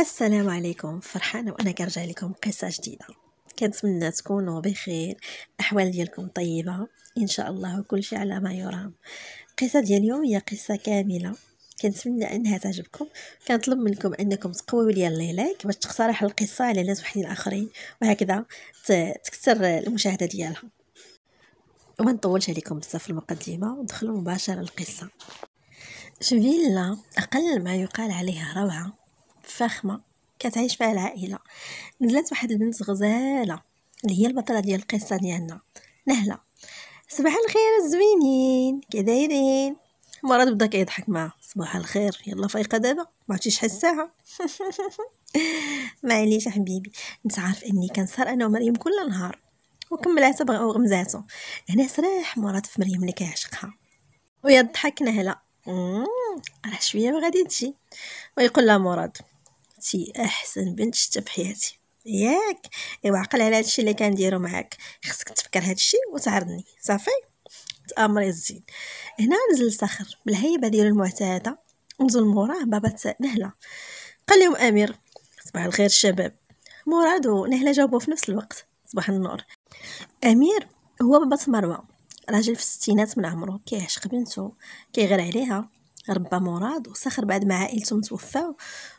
السلام عليكم فرحانه وانا كنرجع لكم قصه جديده كنتمنى تكونوا بخير الاحوال ديالكم طيبه ان شاء الله كل شيء على ما يرام القصه ديال اليوم هي قصه كامله كنتمنى انها تعجبكم كنطلب منكم انكم تقويو لي اللايك باش تقترح القصه على ناس وحدين اخرين وهكذا تكثر المشاهده ديالها وما نطولش عليكم بزاف في المقدمه وندخلوا مباشره للقصه شفيلا اقل ما يقال عليها روعه فاخمه كتعيش فيها العائله نزلت واحد البنت غزاله اللي هي البطله ديال القصه ديالنا نهله صباح الخير الزوينين كدايرين مراد مرات بدا كيضحك معاها صباح الخير يلا فايقه دابا ما عرفتي شحال الساعه معليش حبيبي انت عارف اني كنسهر انا ومريم كل نهار وكملاتها بغا وغمزاتو هنا سراح مرات في مريم اللي كيعشقها ويا الضحك نهله راه شويه وغادي تجي ويقول لها مراد كنتي احسن بنت شفتها في حياتي ياك ايوا عقل على هادشي اللي كنديرو معاك خصك تفكر هادشي وتعرضني صافي تامري الزين هنا نزل صخر بالهيبه ديالو المعتاده نزل موراه بابا نهله قال لهم امير صباح الخير الشباب مراد ونهله جاوبوا في نفس الوقت صباح النور امير هو بابا مروه راجل في الستينات من عمرو كيعشق بنته كيغير عليها ربى مراد وسخر بعد ما عائلته متوفاو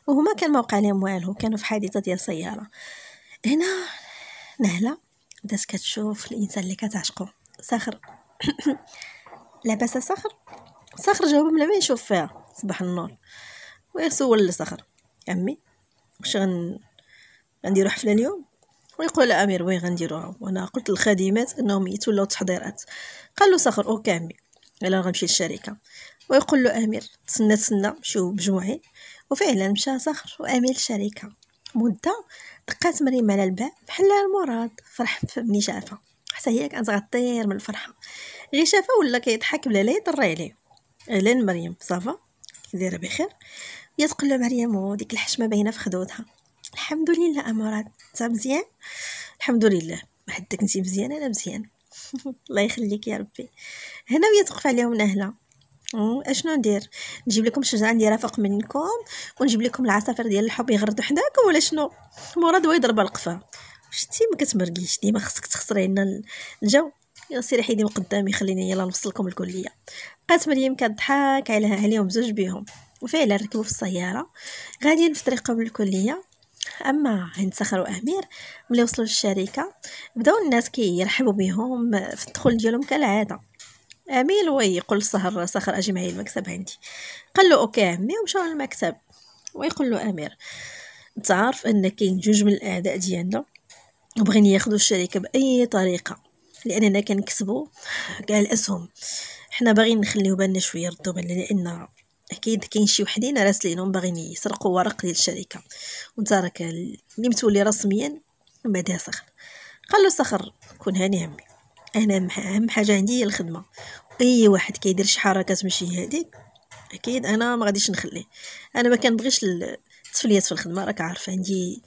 وهما كان موقع وقع لهم والو كانوا في حادثه ديال سياره هنا نهله بدات كتشوف الانسان اللي كتعشقو ساخر لاباس سخر سخر جاوب بلا ما يشوف فيها صباح النور ويسول لسخر عمي واش غن غنديرو حفله اليوم ويقول امير وين غنديروها وانا قلت للخادمات انهم يتولوا التحضيرات قال له ساخر اوكي عمي الا غنمشي للشركه ويقول له أمير تسنى تسنى مشيو مجموعين وفعلا مشى صخر وأمير الشركة مدة دقات مريم على الباب بحال المراد فرح بني شافة حتى هي كانت غطير من الفرحة غي شافة ولا كيضحك بلا لا يضر عليه أهلا مريم صافا دايرة بخير هي تقول له مريم وديك الحشمة باينة في خدودها الحمد لله أمارات انت مزيان الحمد لله ما حدك انت مزيان انا مزيان الله يخليك يا ربي هنا وهي تقف عليهم اهلها اشنو ندير نجيب لكم الشجره ندير فوق منكم ونجيب لكم العصافير ديال الحب يغردوا حداكم ولا شنو مراد دوا يضرب القفا شتي ما كتمرقيش ديما خصك تخسري لنا الجو يا سيري حيدي من قدامي خليني يلا نوصلكم الكليه بقات مريم كضحك عليها عليهم زوج بيهم وفعلا ركبوا في السياره غاديين في طريقهم للكليه اما هند سخر وامير ملي وصلوا للشركه بداو الناس كيرحبوا كي بهم في الدخول ديالهم كالعاده أميل ويقول لصهر صخر أجي معايا المكتب عندي قال له أوكي عمي ومشاو للمكتب ويقول له أمير تعرف أن كاين جوج من الأعداء ديالنا وبغينا ياخذوا الشركة بأي طريقة لأننا كنكسبوا كاع الأسهم حنا باغيين نخليو بالنا شوية ردوا بالنا لأن اكيد كاين شي وحدين راسلينهم باغيين يسرقوا ورق ديال الشركه وانت راك اللي متولي رسميا بعدها صخر قال له صخر كون هاني عمي انا اهم حاجه عندي هي الخدمه اي واحد كيدير شي حركات ماشي هذيك اكيد انا ما غاديش نخليه انا ما كنبغيش التفليات في الخدمه راك عارف عندي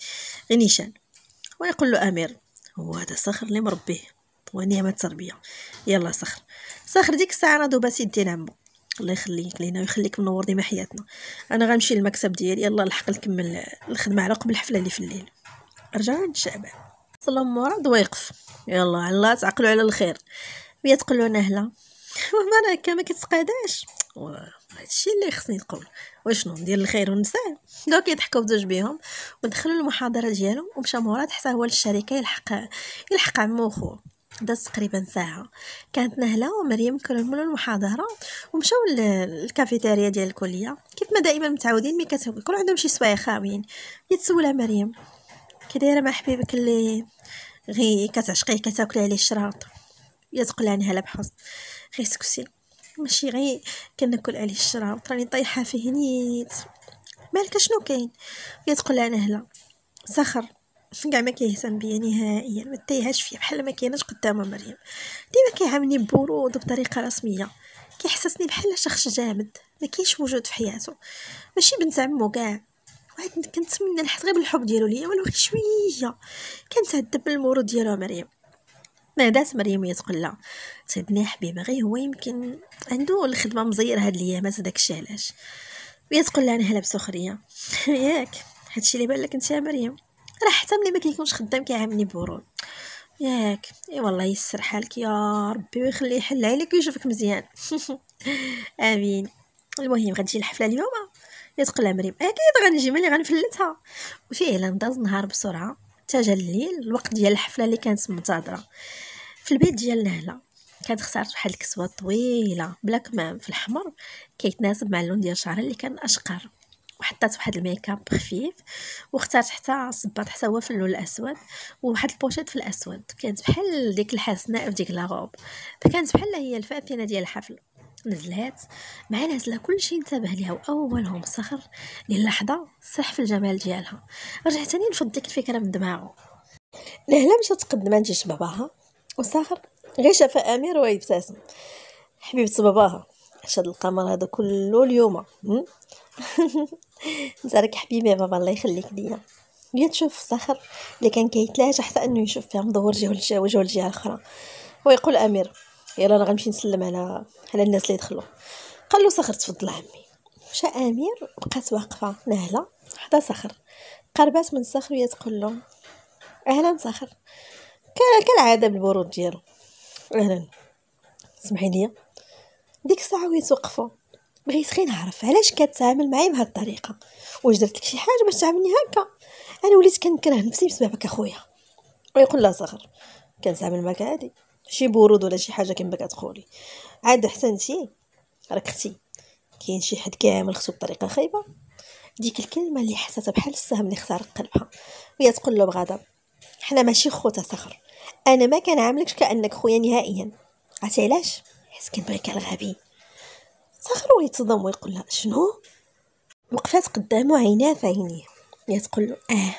غير نيشان ويقول له امير هو هذا صخر اللي مربيه ونعمه التربيه يلا صخر صخر ديك الساعه انا دوبا سيدي نعمو الله يخليك لينا ويخليك منور ديما حياتنا انا غنمشي للمكتب ديالي يلا الحق نكمل الخدمه على قبل الحفله اللي في الليل رجع شعبان صلى مراد ويقف يلا الله تعقلوا على الخير هي تقولوا نهله وما راك ما كتسقاداش هادشي اللي خصني نقول وشنو ندير الخير ونساء دوك يضحكوا بزوج بيهم ودخلوا المحاضره ديالهم ومشى مراد حتى هو للشركه يلحق يلحق عمو وخوه دازت تقريبا ساعة كانت نهلة ومريم من المحاضرة ومشاو للكافيتيريا ديال الكلية كيف ما دائما متعودين ملي كتكون عندهم شي سوايع خاويين يتسولها مريم كي دايره مع حبيبك اللي غي كتعشقيه كتاكلي عليه الشراط يا تقول عليها لا بحظ سكسي ماشي غي كناكل عليه الشراط راني طايحه فيه نيت مالك شنو كاين يا تقول عنها لا سخر كاع ما كيهتم بيا نهائيا ما تايهاش فيا بحال ما كايناش قدام مريم ديما كيعاملني ببرود بطريقه رسميه كيحسسني بحال شخص جامد ما كاينش وجود في حياته ماشي بنت عمو كاع واحد كنتمنى نحس غير بالحب ديالو ليا ولو غير شويه كنتعذب من المرور ديالو مريم ما دات مريم هي تقول لا سيدنا حبيبه غير هو يمكن عنده الخدمه مزير هاد الايامات داكشي علاش هي تقول لها انا لابسه بسخريه ياك هادشي اللي بان لك انت يا مريم راه حتى ملي ما كيكونش خدام كيعاملني برود ياك اي والله يسر حالك يا ربي ويخليه يحل عليك ويشوفك مزيان امين المهم غنجي الحفله اليوم يتقل مريم اكيد غنجي ملي غنفلتها وفعلا داز النهار بسرعه تجا الليل الوقت ديال الحفله اللي كانت منتظره في البيت ديال نهله كانت خسرت واحد الكسوه طويله بلا كمام في الحمر كيتناسب مع اللون ديال شعرها اللي كان اشقر وحطات واحد الميكاب خفيف واختارت حتى صباط حتى هو في اللون الاسود وواحد البوشيط في الاسود كانت بحال ديك الحسناء في ديك لاغوب فكانت بحال هي الفاتنه ديال الحفله نزلات مع نازله كلشي انتبه ليها واولهم صخر للحظه صح في الجمال ديالها رجعت ثاني نفض ديك الفكره من دماغه لهلا مشات تقدم عند جيش باباها وصخر غير شافها امير ويبتسم حبيبه باباها اش هذا القمر هذا كله اليوم نزارك راك حبيبي بابا الله يخليك ليا هي تشوف صخر اللي كان كيتلاجح حتى انه يشوف فيها مدور جهه الجهه الاخرى ويقول امير يلا انا غنمشي نسلم على على الناس اللي دخلوا قال له صخر تفضل عمي مشى امير بقات واقفه نهله حدا صخر قربات من صخر وهي تقول له اهلا صخر كالعاده بالبرود ديالو اهلا سمحي لي ديك الساعه وهي توقفوا بغيت غير نعرف علاش كتعامل معايا بهاد الطريقه واش درت لك شي حاجه باش تعاملني هكا انا وليت كنكره نفسي بسببك اخويا ويقول لها صخر كنتعامل معاك عادي شي برود ولا شي حاجه كيما كتقولي عاد حسنتي راك اختي كاين شي حد كامل خصو بطريقه خايبه ديك الكلمه اللي حساتها بحال السهم اللي اخترق قلبها وهي تقول له بغضب حنا ماشي خوتا صخر انا ما عاملكش كانك خويا نهائيا عرفتي علاش حيت كنبغيك على الغبي صخر ويتصدم ويقول لها شنو وقفات قدامو عيناه في عينيه هي تقول له اه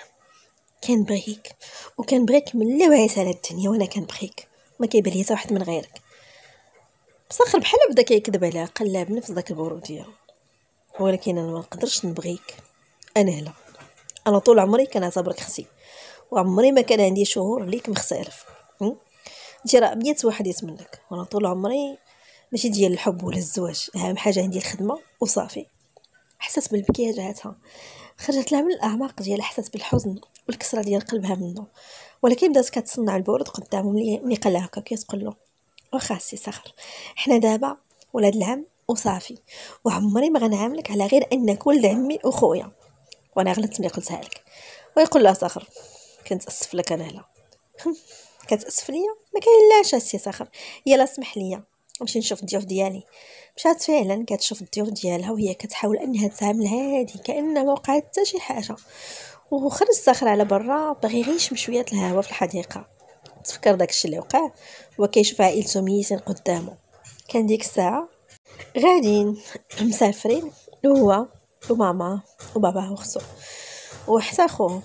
كنبغيك وكنبغيك من اللي وعيت على الدنيا وانا كنبغيك ما كيبان ليا واحد من غيرك بصخر بحال بدا كيكذب عليها قلاب بنفس داك البروديه ولكن انا ما نقدرش نبغيك انا هلا انا طول عمري كنعتبرك اختي وعمري ما كان عندي شهور ليك مختلف انت راه 100 واحد يتمنك وانا طول عمري ماشي ديال الحب ولا الزواج اهم حاجه عندي الخدمه وصافي حسات بالبكيه جاتها خرجت لها من الاعماق ديالها حسات بالحزن والكسره ديال قلبها منه ولكن بدات كتصنع البورد قدامهم ملي قال هكا كتقول له واخا سي صخر حنا دابا ولاد العم وصافي وعمري ما غنعاملك على غير انك ولد عمي وخويا وانا غلطت ملي قلتها لك ويقول لها صخر كنتاسف لك انا هلا كتاسف ليا ما كاين لا السي صخر يلا سمح ليا نمشي نشوف الضيوف ديالي مشات فعلا كتشوف الضيوف ديالها وهي كتحاول انها تتعامل هادي كانه ما وقعت حتى شي حاجه وخرج الصخرة على برا باغي غير يشم شوية الهواء في الحديقة تفكر داكشي اللي وقع وكيشوف عائلته ميتين قدامه كان ديك الساعة غاديين مسافرين هو وماما وبابا وخصو وحتى خوه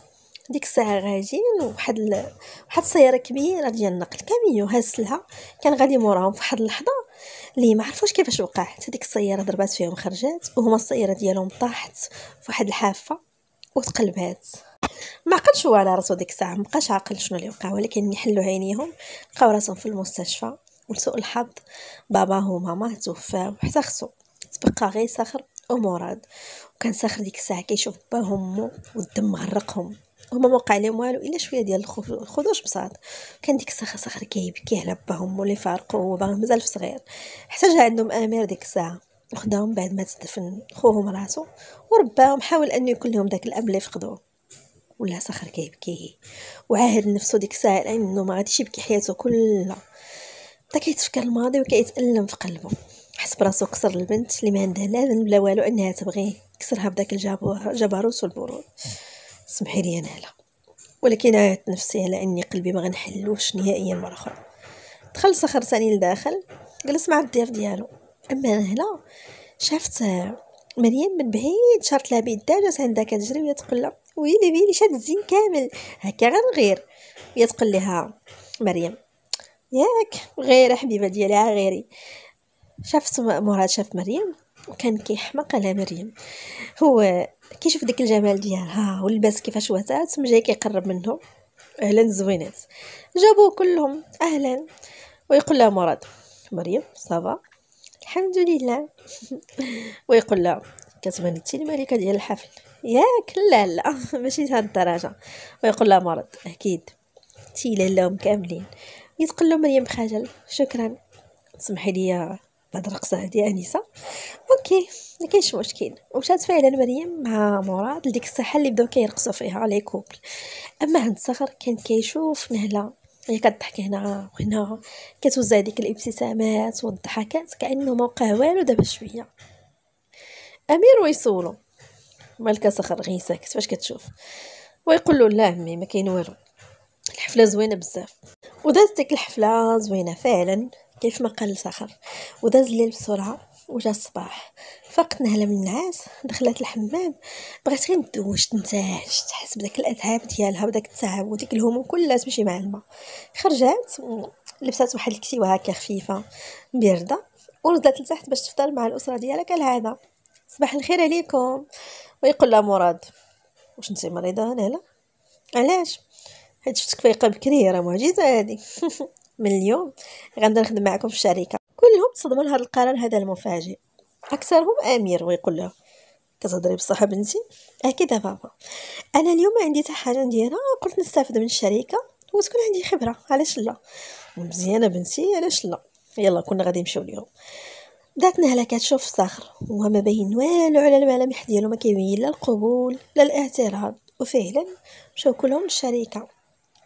ديك الساعه غاديين وواحد واحد السياره كبيره ديال النقل كاميو هز كان غادي موراهم في واحد اللحظه اللي ما عرفوش كيفاش وقع حتى ديك السياره ضربات فيهم خرجات وهما السياره ديالهم طاحت في واحد الحافه وتقلبات ما عقلش هو على راسو ديك الساعه مابقاش عاقل شنو اللي وقع ولكن ملي حلو عينيهم لقاو راسهم في المستشفى ولسوء الحظ باباه وماما توفاو حتى خصو تبقى غير صخر ومراد وكان صخر ديك الساعه كيشوف باه باهم والدم غرقهم هما ما وقع لهم والو الا شويه ديال الخدوش بساط كان ديك الساعه صخر كيبكي على باهم اللي فارقوه وباه باغي مازال صغير جا عندهم امير ديك الساعه وخداهم بعد ما تدفن خوهم راسو ورباهم حاول انه يكون لهم داك الاب اللي فقدوه ولا صخر كيبكي وعاهد نفسه ديك الساعه انه ما غاديش يبكي حياته كلها بدا كيتفكر الماضي وكيتالم في قلبه حس براسو كسر البنت اللي ما عندها لا ذنب لا والو انها تبغيه كسرها بداك الجبروت والبرود سمحي لي انا لا ولكن عاهدت نفسي على اني قلبي ما غنحلوش نهائيا مره اخرى دخل صخر ثاني لداخل جلس مع الضيف ديالو أما هنا شافت آه، مريم من بعيد شارت لها جات عندها كتجري وهي تقول لها ويلي ويلي شاد الزين كامل هكا غنغير وهي تقول لها مريم ياك غير حبيبه ديالها غيري شافت مراد شاف مريم وكان كيحمق على مريم هو كيشوف داك الجمال ديالها واللباس كيفاش واتات وسات جاي كيقرب منه اهلا زوينات جابوه كلهم اهلا ويقول لها مراد مريم صافا الحمد لله ويقول لها انت الملكه ديال الحفل ياك لا لا ماشي لهاد الدرجه ويقول لها مرض اكيد تي لهم كاملين يتقول له مريم خجل شكرا سمحي لي بعد الرقصه هادي انسه اوكي ما كاينش مشكل ومشات فعلا مريم مع مراد لديك الساحه اللي بداو كيرقصوا فيها لي كوبل اما عند صغر كان كيشوف نهله هي يعني كضحك هنا وهنا كتوزع ديك الابتسامات والضحكات كانه ما وقع والو دابا شويه امير ويسولو مالك سخر غير ساكت فاش كتشوف ويقول له لا عمي ما كاين والو الحفله زوينه بزاف وداز ديك الحفله زوينه فعلا كيف ما قال سخر وداز الليل بسرعه وجا الصباح فقت نهله من النعاس دخلت الحمام بغات غير ندوش تنتعش تحس بداك الاتعاب ديالها وداك التعب وديك الهموم كلها تمشي مع الماء خرجات لبسات واحد الكسيوه هكا خفيفه بارده ونزلت لتحت باش تفطر مع الاسره ديالها كالعاده صباح الخير عليكم ويقول لها مراد واش انت مريضه نهله علاش حيت شفتك فايقه بكري راه معجزه هادي من اليوم غنبدا نخدم معكم في الشركه كلهم تصدموا لهذا القرار هذا المفاجئ أكثرهم أمير ويقول له كتهضري بصح بنتي اكيد بابا انا اليوم عندي حتى حاجه نديرها قلت نستافد من الشركه وتكون عندي خبره علاش لا مزيانه بنتي علاش لا يلا كنا غادي نمشيو اليوم بدات نهلا كتشوف الصخر وما بين والو على الملامح ديالو ما كيبين لا القبول لا الاعتراض وفعلا مشاو كلهم للشركه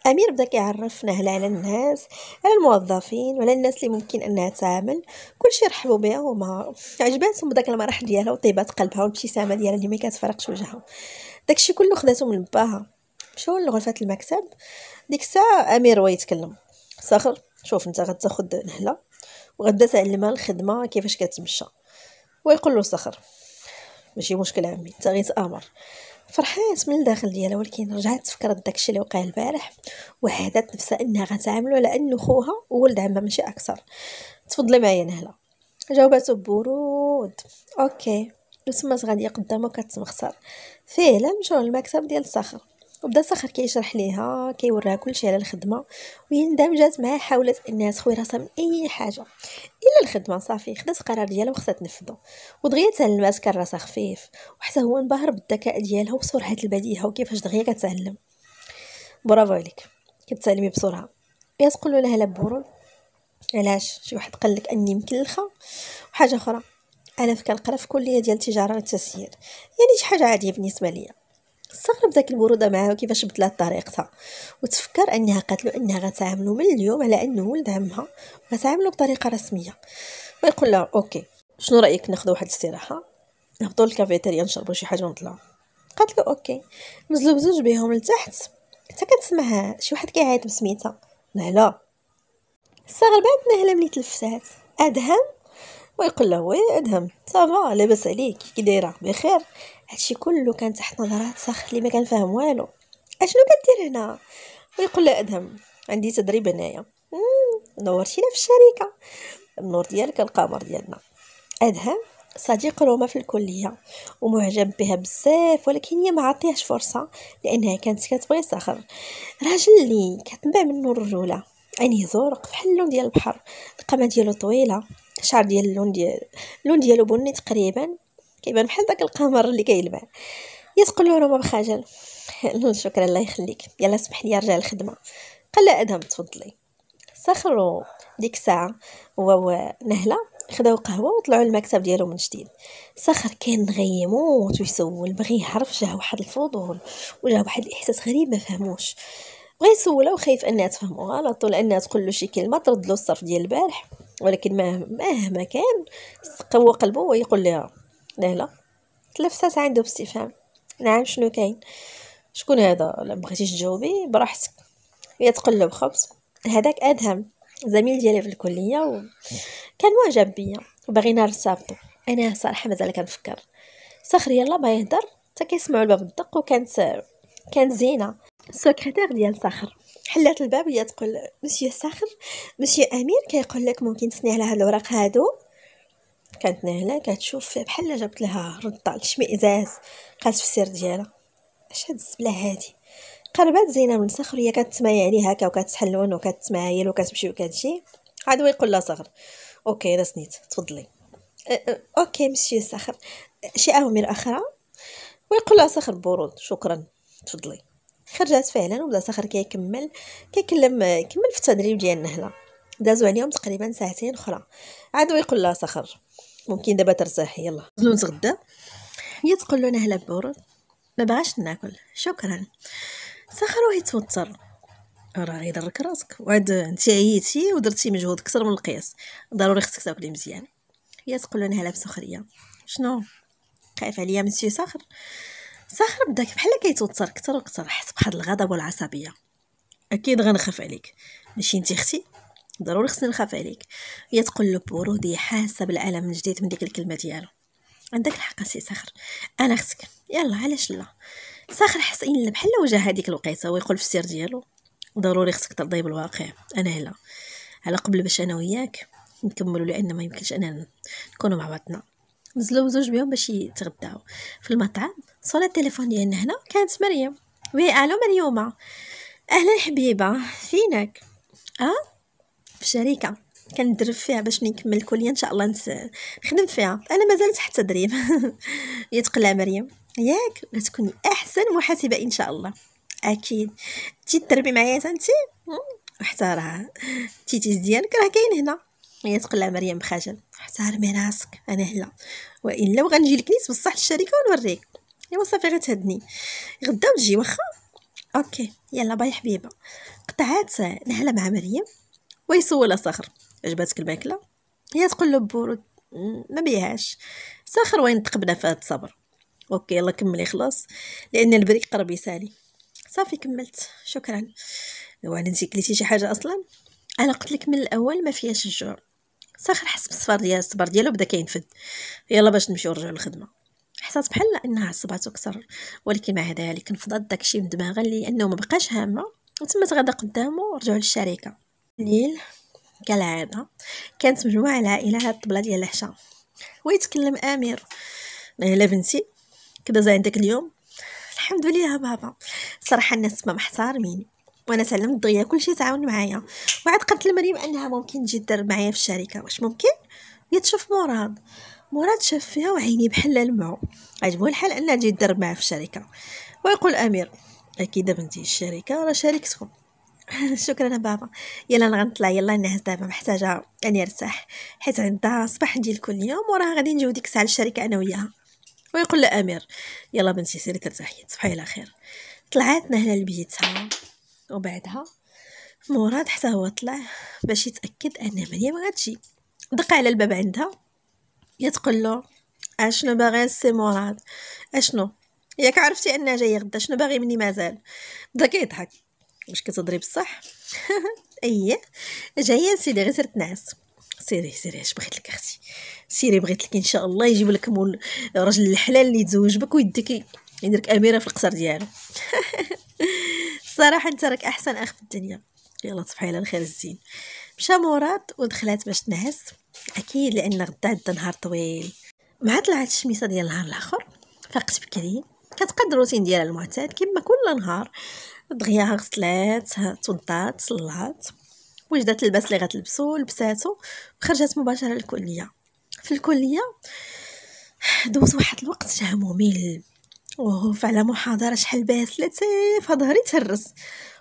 امير بدا كيعرفنا على على الناس على الموظفين وعلى الناس اللي ممكن انها تعامل كلشي رحبوا بها وما عجباتهم بداك المرح ديالها وطيبه قلبها والابتسامه ديالها اللي ما كتفرقش وجهها داكشي كله خداتو من باها مشاو لغرفه المكتب ديك الساعه امير هو يتكلم صخر شوف انت غتاخد نهله وغدا تعلمها الخدمه كيفاش كتمشى ويقول له صخر ماشي مشكل عمي انت غير تامر فرحات من الداخل ديالها ولكن رجعت فكرت داكشي اللي وقع البارح وحدات نفسها انها غتعاملو على انه خوها ولد عمها ماشي اكثر تفضلي معايا نهلا جاوباتو برود اوكي وتما غادي قدامها كتمخسر فعلا مشاو للمكتب ديال الصخر وبدا سخر كيشرح ليها كيوريها كلشي على الخدمه ويندم جات معاه حاولت انها تخوي راسها من اي حاجه الا الخدمه صافي خدات القرار ديالها وخصها تنفذو ودغيا تعلمات كان راسها خفيف وحتى هو انبهر بالذكاء ديالها وبسرعه البديهه وكيفاش دغيا كتعلم برافو عليك كتعلمي بسرعه يا تقول لها لا بورون علاش شي واحد قال لك اني مكلخه وحاجه اخرى انا كنقرا في كليه ديال التجاره والتسيير يعني شي حاجه عاديه بالنسبه ليا استغرب ذاك البرودة معاها كيفاش بدلات طريقتها وتفكر أنها قالت له أنها غتعاملو من اليوم على أنه ولد عمها غتعاملو بطريقة رسمية ويقول لها أوكي شنو رأيك ناخذ واحد الاستراحة نهبطو للكافيتيريا نشربو شي حاجة ونطلعو قالت له أوكي نزلو بزوج بيهم لتحت حتى كتسمع شي واحد كيعيط بسميتها نهلا استغربات نهلا ملي تلفتات أدهم ويقول له وي أدهم صافا لاباس عليك كي دايرة بخير هادشي كله كان تحت نظرات صخ اللي ما كان فاهم والو اشنو كدير هنا ويقول لها ادهم عندي تدريب هنايا نورتينا في الشركه النور ديالك القمر ديالنا ادهم صديق روما في الكلية ومعجب بها بزاف ولكن هي ما عطيهاش فرصة لأنها كانت كتبغي صخر راجل لي كتنبع منه الرجولة عينيه زرق بحال اللون ديال البحر القامة ديالو طويلة الشعر ديال اللون ديال اللون ديالو بني تقريبا كيبان بحال داك القمر اللي كيلمع تقول له راه خجل شكرا الله يخليك يلا سمح لي رجع الخدمه قال لها ادهم تفضلي سخروا ديك الساعه هو ونهله خداو قهوه وطلعوا للمكتب ديالو من جديد سخر كان غيموت ويسول بغي يعرف جاه واحد الفضول وجاه واحد الاحساس غريب ما فهموش بغا يسولها وخايف انها تفهمو غلط ولا انها تقول له شي كلمه ترد له الصرف ديال البارح ولكن ما مهما كان قوى قلبه ويقول لها لهلا تلفتات عنده باستفهام نعم شنو كاين شكون هذا لا بغيتيش تجاوبي براحتك هي تقلب خبز هذاك ادهم زميل ديالي في الكليه وكان معجب بيا وباغينا نرتبطوا انا صراحه مازال كنفكر صخر يلا ما يهضر حتى كيسمعوا الباب الدق وكانت كانت زينه السكرتير ديال صخر حلات الباب هي تقول مسيو صخر مسيو امير كيقول لك ممكن تسني على هاد الوراق هادو كانت نهله كتشوف بحال جابت لها رضال شمئزاز قالت في السير ديالها اش هاد الزبله هادي قربات زينب من الصخر هي كتسماي يعني عليه هكا وكتحلون وكتسمايل وكتمشي وكتجي عاد ويقول لها صخر اوكي لا سنيت تفضلي اوكي مشي صخر شي اوامر اخرى ويقول لها صخر برود شكرا تفضلي خرجات فعلا وبدا صخر كيكمل كيكلم كمل في التدريب ديال النهله دازو عليهم تقريبا ساعتين اخرى عاد ويقول لها صخر ممكن دابا ترتاح يلا نزلو نتغدا هي تقول لنا هلا بورد ما بغاش ناكل شكرا سخر وهي توتر راه غير درك راسك وعاد انت عييتي ودرتي مجهود اكثر من القياس ضروري خصك تاكلي مزيان هي تقول لنا هلا بسخريه شنو خايف عليا من سي سخر سخر بدا بحال كيتوتر اكثر واكثر حس بواحد الغضب والعصبيه اكيد غنخاف عليك ماشي انت اختي ضروري خصني نخاف عليك هي تقول له برودي حاسه بالالم من جديد من ديك الكلمه ديالو عندك الحق سي صخر انا خصك يلا علاش لا حس حسين بحال وجه هذيك الوقيته ويقول في السير ديالو ضروري خصك ترضي بالواقع انا هلا على قبل باش انا وياك نكملوا لان ما يمكنش اننا نكونوا مع بعضنا نزلوا بزوج بهم باش يتغداو في المطعم صوره التليفون ديالنا هنا كانت مريم وي الو مريومه اهلا حبيبه فينك اه في شركه كندرب فيها باش نكمل الكليه ان شاء الله نس... نخدم فيها انا مازالت حتى تدريب يا تقلا مريم ياك غتكوني احسن محاسبه ان شاء الله اكيد تي تدربي معايا انتي احترها التيتيز ديالك راه كاين هنا يا تقلع مريم بخجل احترمي راسك انا هنا والا وغنجي لكنيس بصح للشركه ونوريك ايوا صافي غتهدني غدا وتجي واخا اوكي يلا باي حبيبه قطعات نهله مع مريم ويسول صخر عجبتك الماكله هي تقول له بورد ما بيهاش صخر في هذا الصبر اوكي يلا كملي خلاص لان البريق قرب يسالي صافي كملت شكرا وانا انت كليتي شي حاجه اصلا انا قلت لك من الاول ما فيهاش الجوع صخر حس بالصفر ديال الصبر ديالو بدا كينفد يلا باش نمشيو نرجعو للخدمه حسات بحال انها عصباتو كثر ولكن مع ذلك نفضت داكشي من دماغها لانه ما بقاش هامه وتما تغدا قدامه ورجعوا للشركه الليل كالعادة كانت مجموعة العائلة على الطبلة ديال العشاء ويتكلم امير يعني لا بنتي كداز عندك اليوم الحمد لله بابا صراحه الناس ما محتارمين وانا تعلمت دغيا كلشي تعاون معايا وعاد قالت لمريم انها ممكن تجي دار معايا في الشركه واش ممكن هي تشوف مراد مراد شاف فيها وعيني بحال لمعو عجبو الحال انها تجي دار معاه في الشركه ويقول امير اكيد بنتي الشركه راه شركتكم شكرا بابا يلا انا غنطلع يلا نعس دابا محتاجه اني ارتاح حيت عندها صباح ديال كل يوم وراه غادي نجيو ديك الساعه للشركه انا وياها ويقول لها امير يلا بنتي سيري ترتاحي تصبحي على خير طلعت هنا لبيتها وبعدها مراد حتى هو طلع باش يتاكد ان مريم غتجي دق على الباب عندها يا تقول له اشنو باغي السي مراد اشنو ياك عرفتي انها جايه غدا شنو باغي مني مازال بدا كيضحك واش كتهضري بصح اييه جايه سيدي غير تنعس سيري سيري اش بغيت لك اختي سيري بغيت لك ان شاء الله يجيب لك مول راجل الحلال اللي يتزوج بك ويديك يديرك اميره في القصر ديالو صراحه انت راك احسن اخ في الدنيا يلا تصبحي على الخير الزين مشى مراد ودخلات باش تنعس اكيد لان غدا عندها نهار طويل مع طلعت الشميسه ديال النهار الاخر فقت بكري كتبقى الروتين ديالها المعتاد كما كل نهار دغيا غسلات تنطات صلات وجدات اللباس اللي غتلبسو لبساتو وخرجات مباشره للكليه في الكليه دوز واحد الوقت جا ممل وهوف على محاضره شحال باسله تيف ظهري تهرس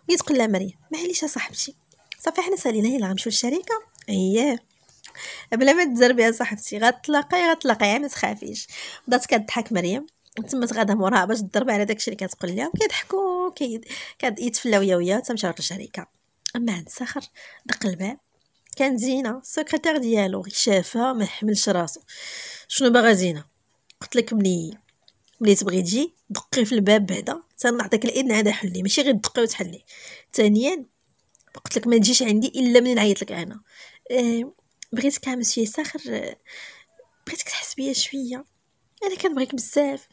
ويتقول لها مريم معليش صاحبتي صافي حنا سالينا يلا غنمشيو للشركه اييه بلا ما تزربي يا صاحبتي غتلاقي غتلاقاي ما تخافيش بدات كضحك مريم تما غدا موراها باش تضرب على داكشي اللي كتقول لها كيضحكوا كيتفلاو يا وياها تمشاو للشركه اما عند سخر دق الباب كان زينه السكرتير ديالو شافها ما حملش راسو شنو باغا زينه قلت لك ملي ملي تبغي تجي دقي في الباب بعدا تنعطيك الاذن عاد حلي ماشي غير دقي وتحلي ثانيا قلت لك ما تجيش عندي الا ملي نعيط لك انا آه، بغيتك مسيو ساخر آه، بغيتك تحس بيا شويه انا كنبغيك بزاف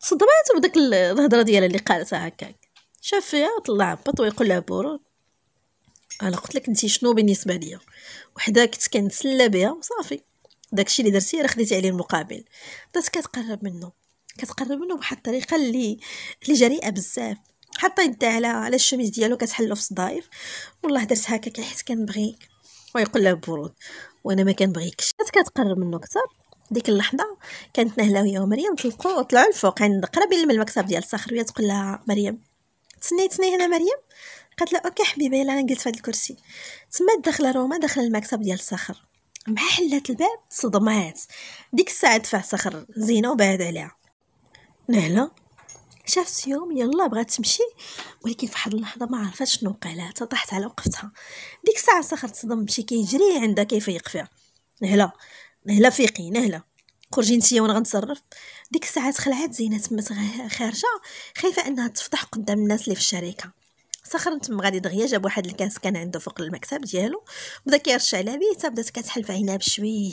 تصدمات بداك الهضره ديالها اللي قالتها هكاك شاف فيها طلع بط ويقول لها برو انا قلت لك انت شنو بالنسبه ليا وحده كنت كنتسلى بها وصافي داكشي اللي درتي راه خديتي عليه المقابل بدات كتقرب منه كتقرب منه بواحد الطريقه اللي اللي جريئه بزاف حتى انت على على الشميز ديالو كتحلو في الصدايف والله درت هكاك حيت كنبغيك ويقول لها برود وانا ما كنبغيكش كتقرب منه اكثر ديك اللحظه كانت نهله وهي مريم تلقوا طلعوا الفوق عند يعني قرابين من المكتب ديال الصخريه تقول لها مريم تسني تسني هنا مريم قالت لها اوكي حبيبي يلاه نجلس في هذا الكرسي تما دخل روما دخل المكتب ديال الصخر مع حلات الباب صدمات ديك الساعه دفع صخر زينه وبعد عليها نهله شافت يوم يلا بغات تمشي ولكن في واحد اللحظه ما عرفات شنو وقع لها طاحت على وقفتها ديك الساعه صخر تصدم مشي كيجري عندها كيفيق فيها نهله نهلا فيقي نهلا خرجي نتيا وانا غنتصرف ديك الساعه تخلعات زينه تما خارجه خايفه انها تفضح قدام الناس اللي في الشركه سخر تما غادي دغيا جاب واحد الكاس كان عنده فوق المكتب ديالو بدا كيرشع بيه حتى بدات كتحل في عينها بشويه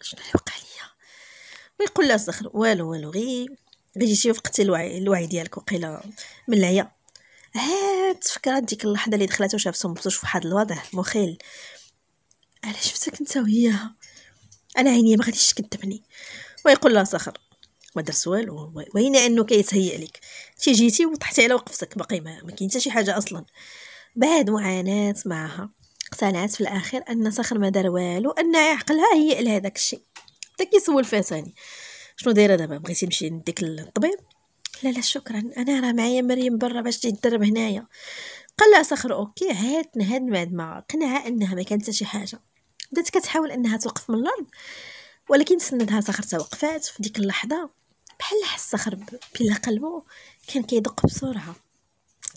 شنو اللي وقع ليا ويقول لها سخر والو والو غي غي جيتي وفقتي الوعي, الوعي ديالك وقيله من العيا عاد تفكرات ديك اللحظه اللي دخلت وشافتهم سمبتوش فواحد الوضع مخيل علاش شفتك انت وياها انا عيني ما غاديش تكذبني ويقول لها صخر ما درت والو وين انه كيتهيئ لك انت جيتي وطحتي على وقفتك باقي ما, ما كاين حتى شي حاجه اصلا بعد معاناه معها اقتنعت في الاخر ان صخر ما دار والو ان عقلها هي لها داك الشيء حتى كيسول فيها ثاني شنو دايره دابا بغيتي نمشي نديك للطبيب لا لا شكرا انا راه معايا مريم برا باش تدرب هنايا قال لها صخر اوكي هات نهاد بعد ما قنعها انها ما كانت شي حاجه بدات كتحاول انها توقف من الارض ولكن سندها صخر توقفات في ديك اللحظه بحال حس صخر بلا قلبه كان كيدق بسرعه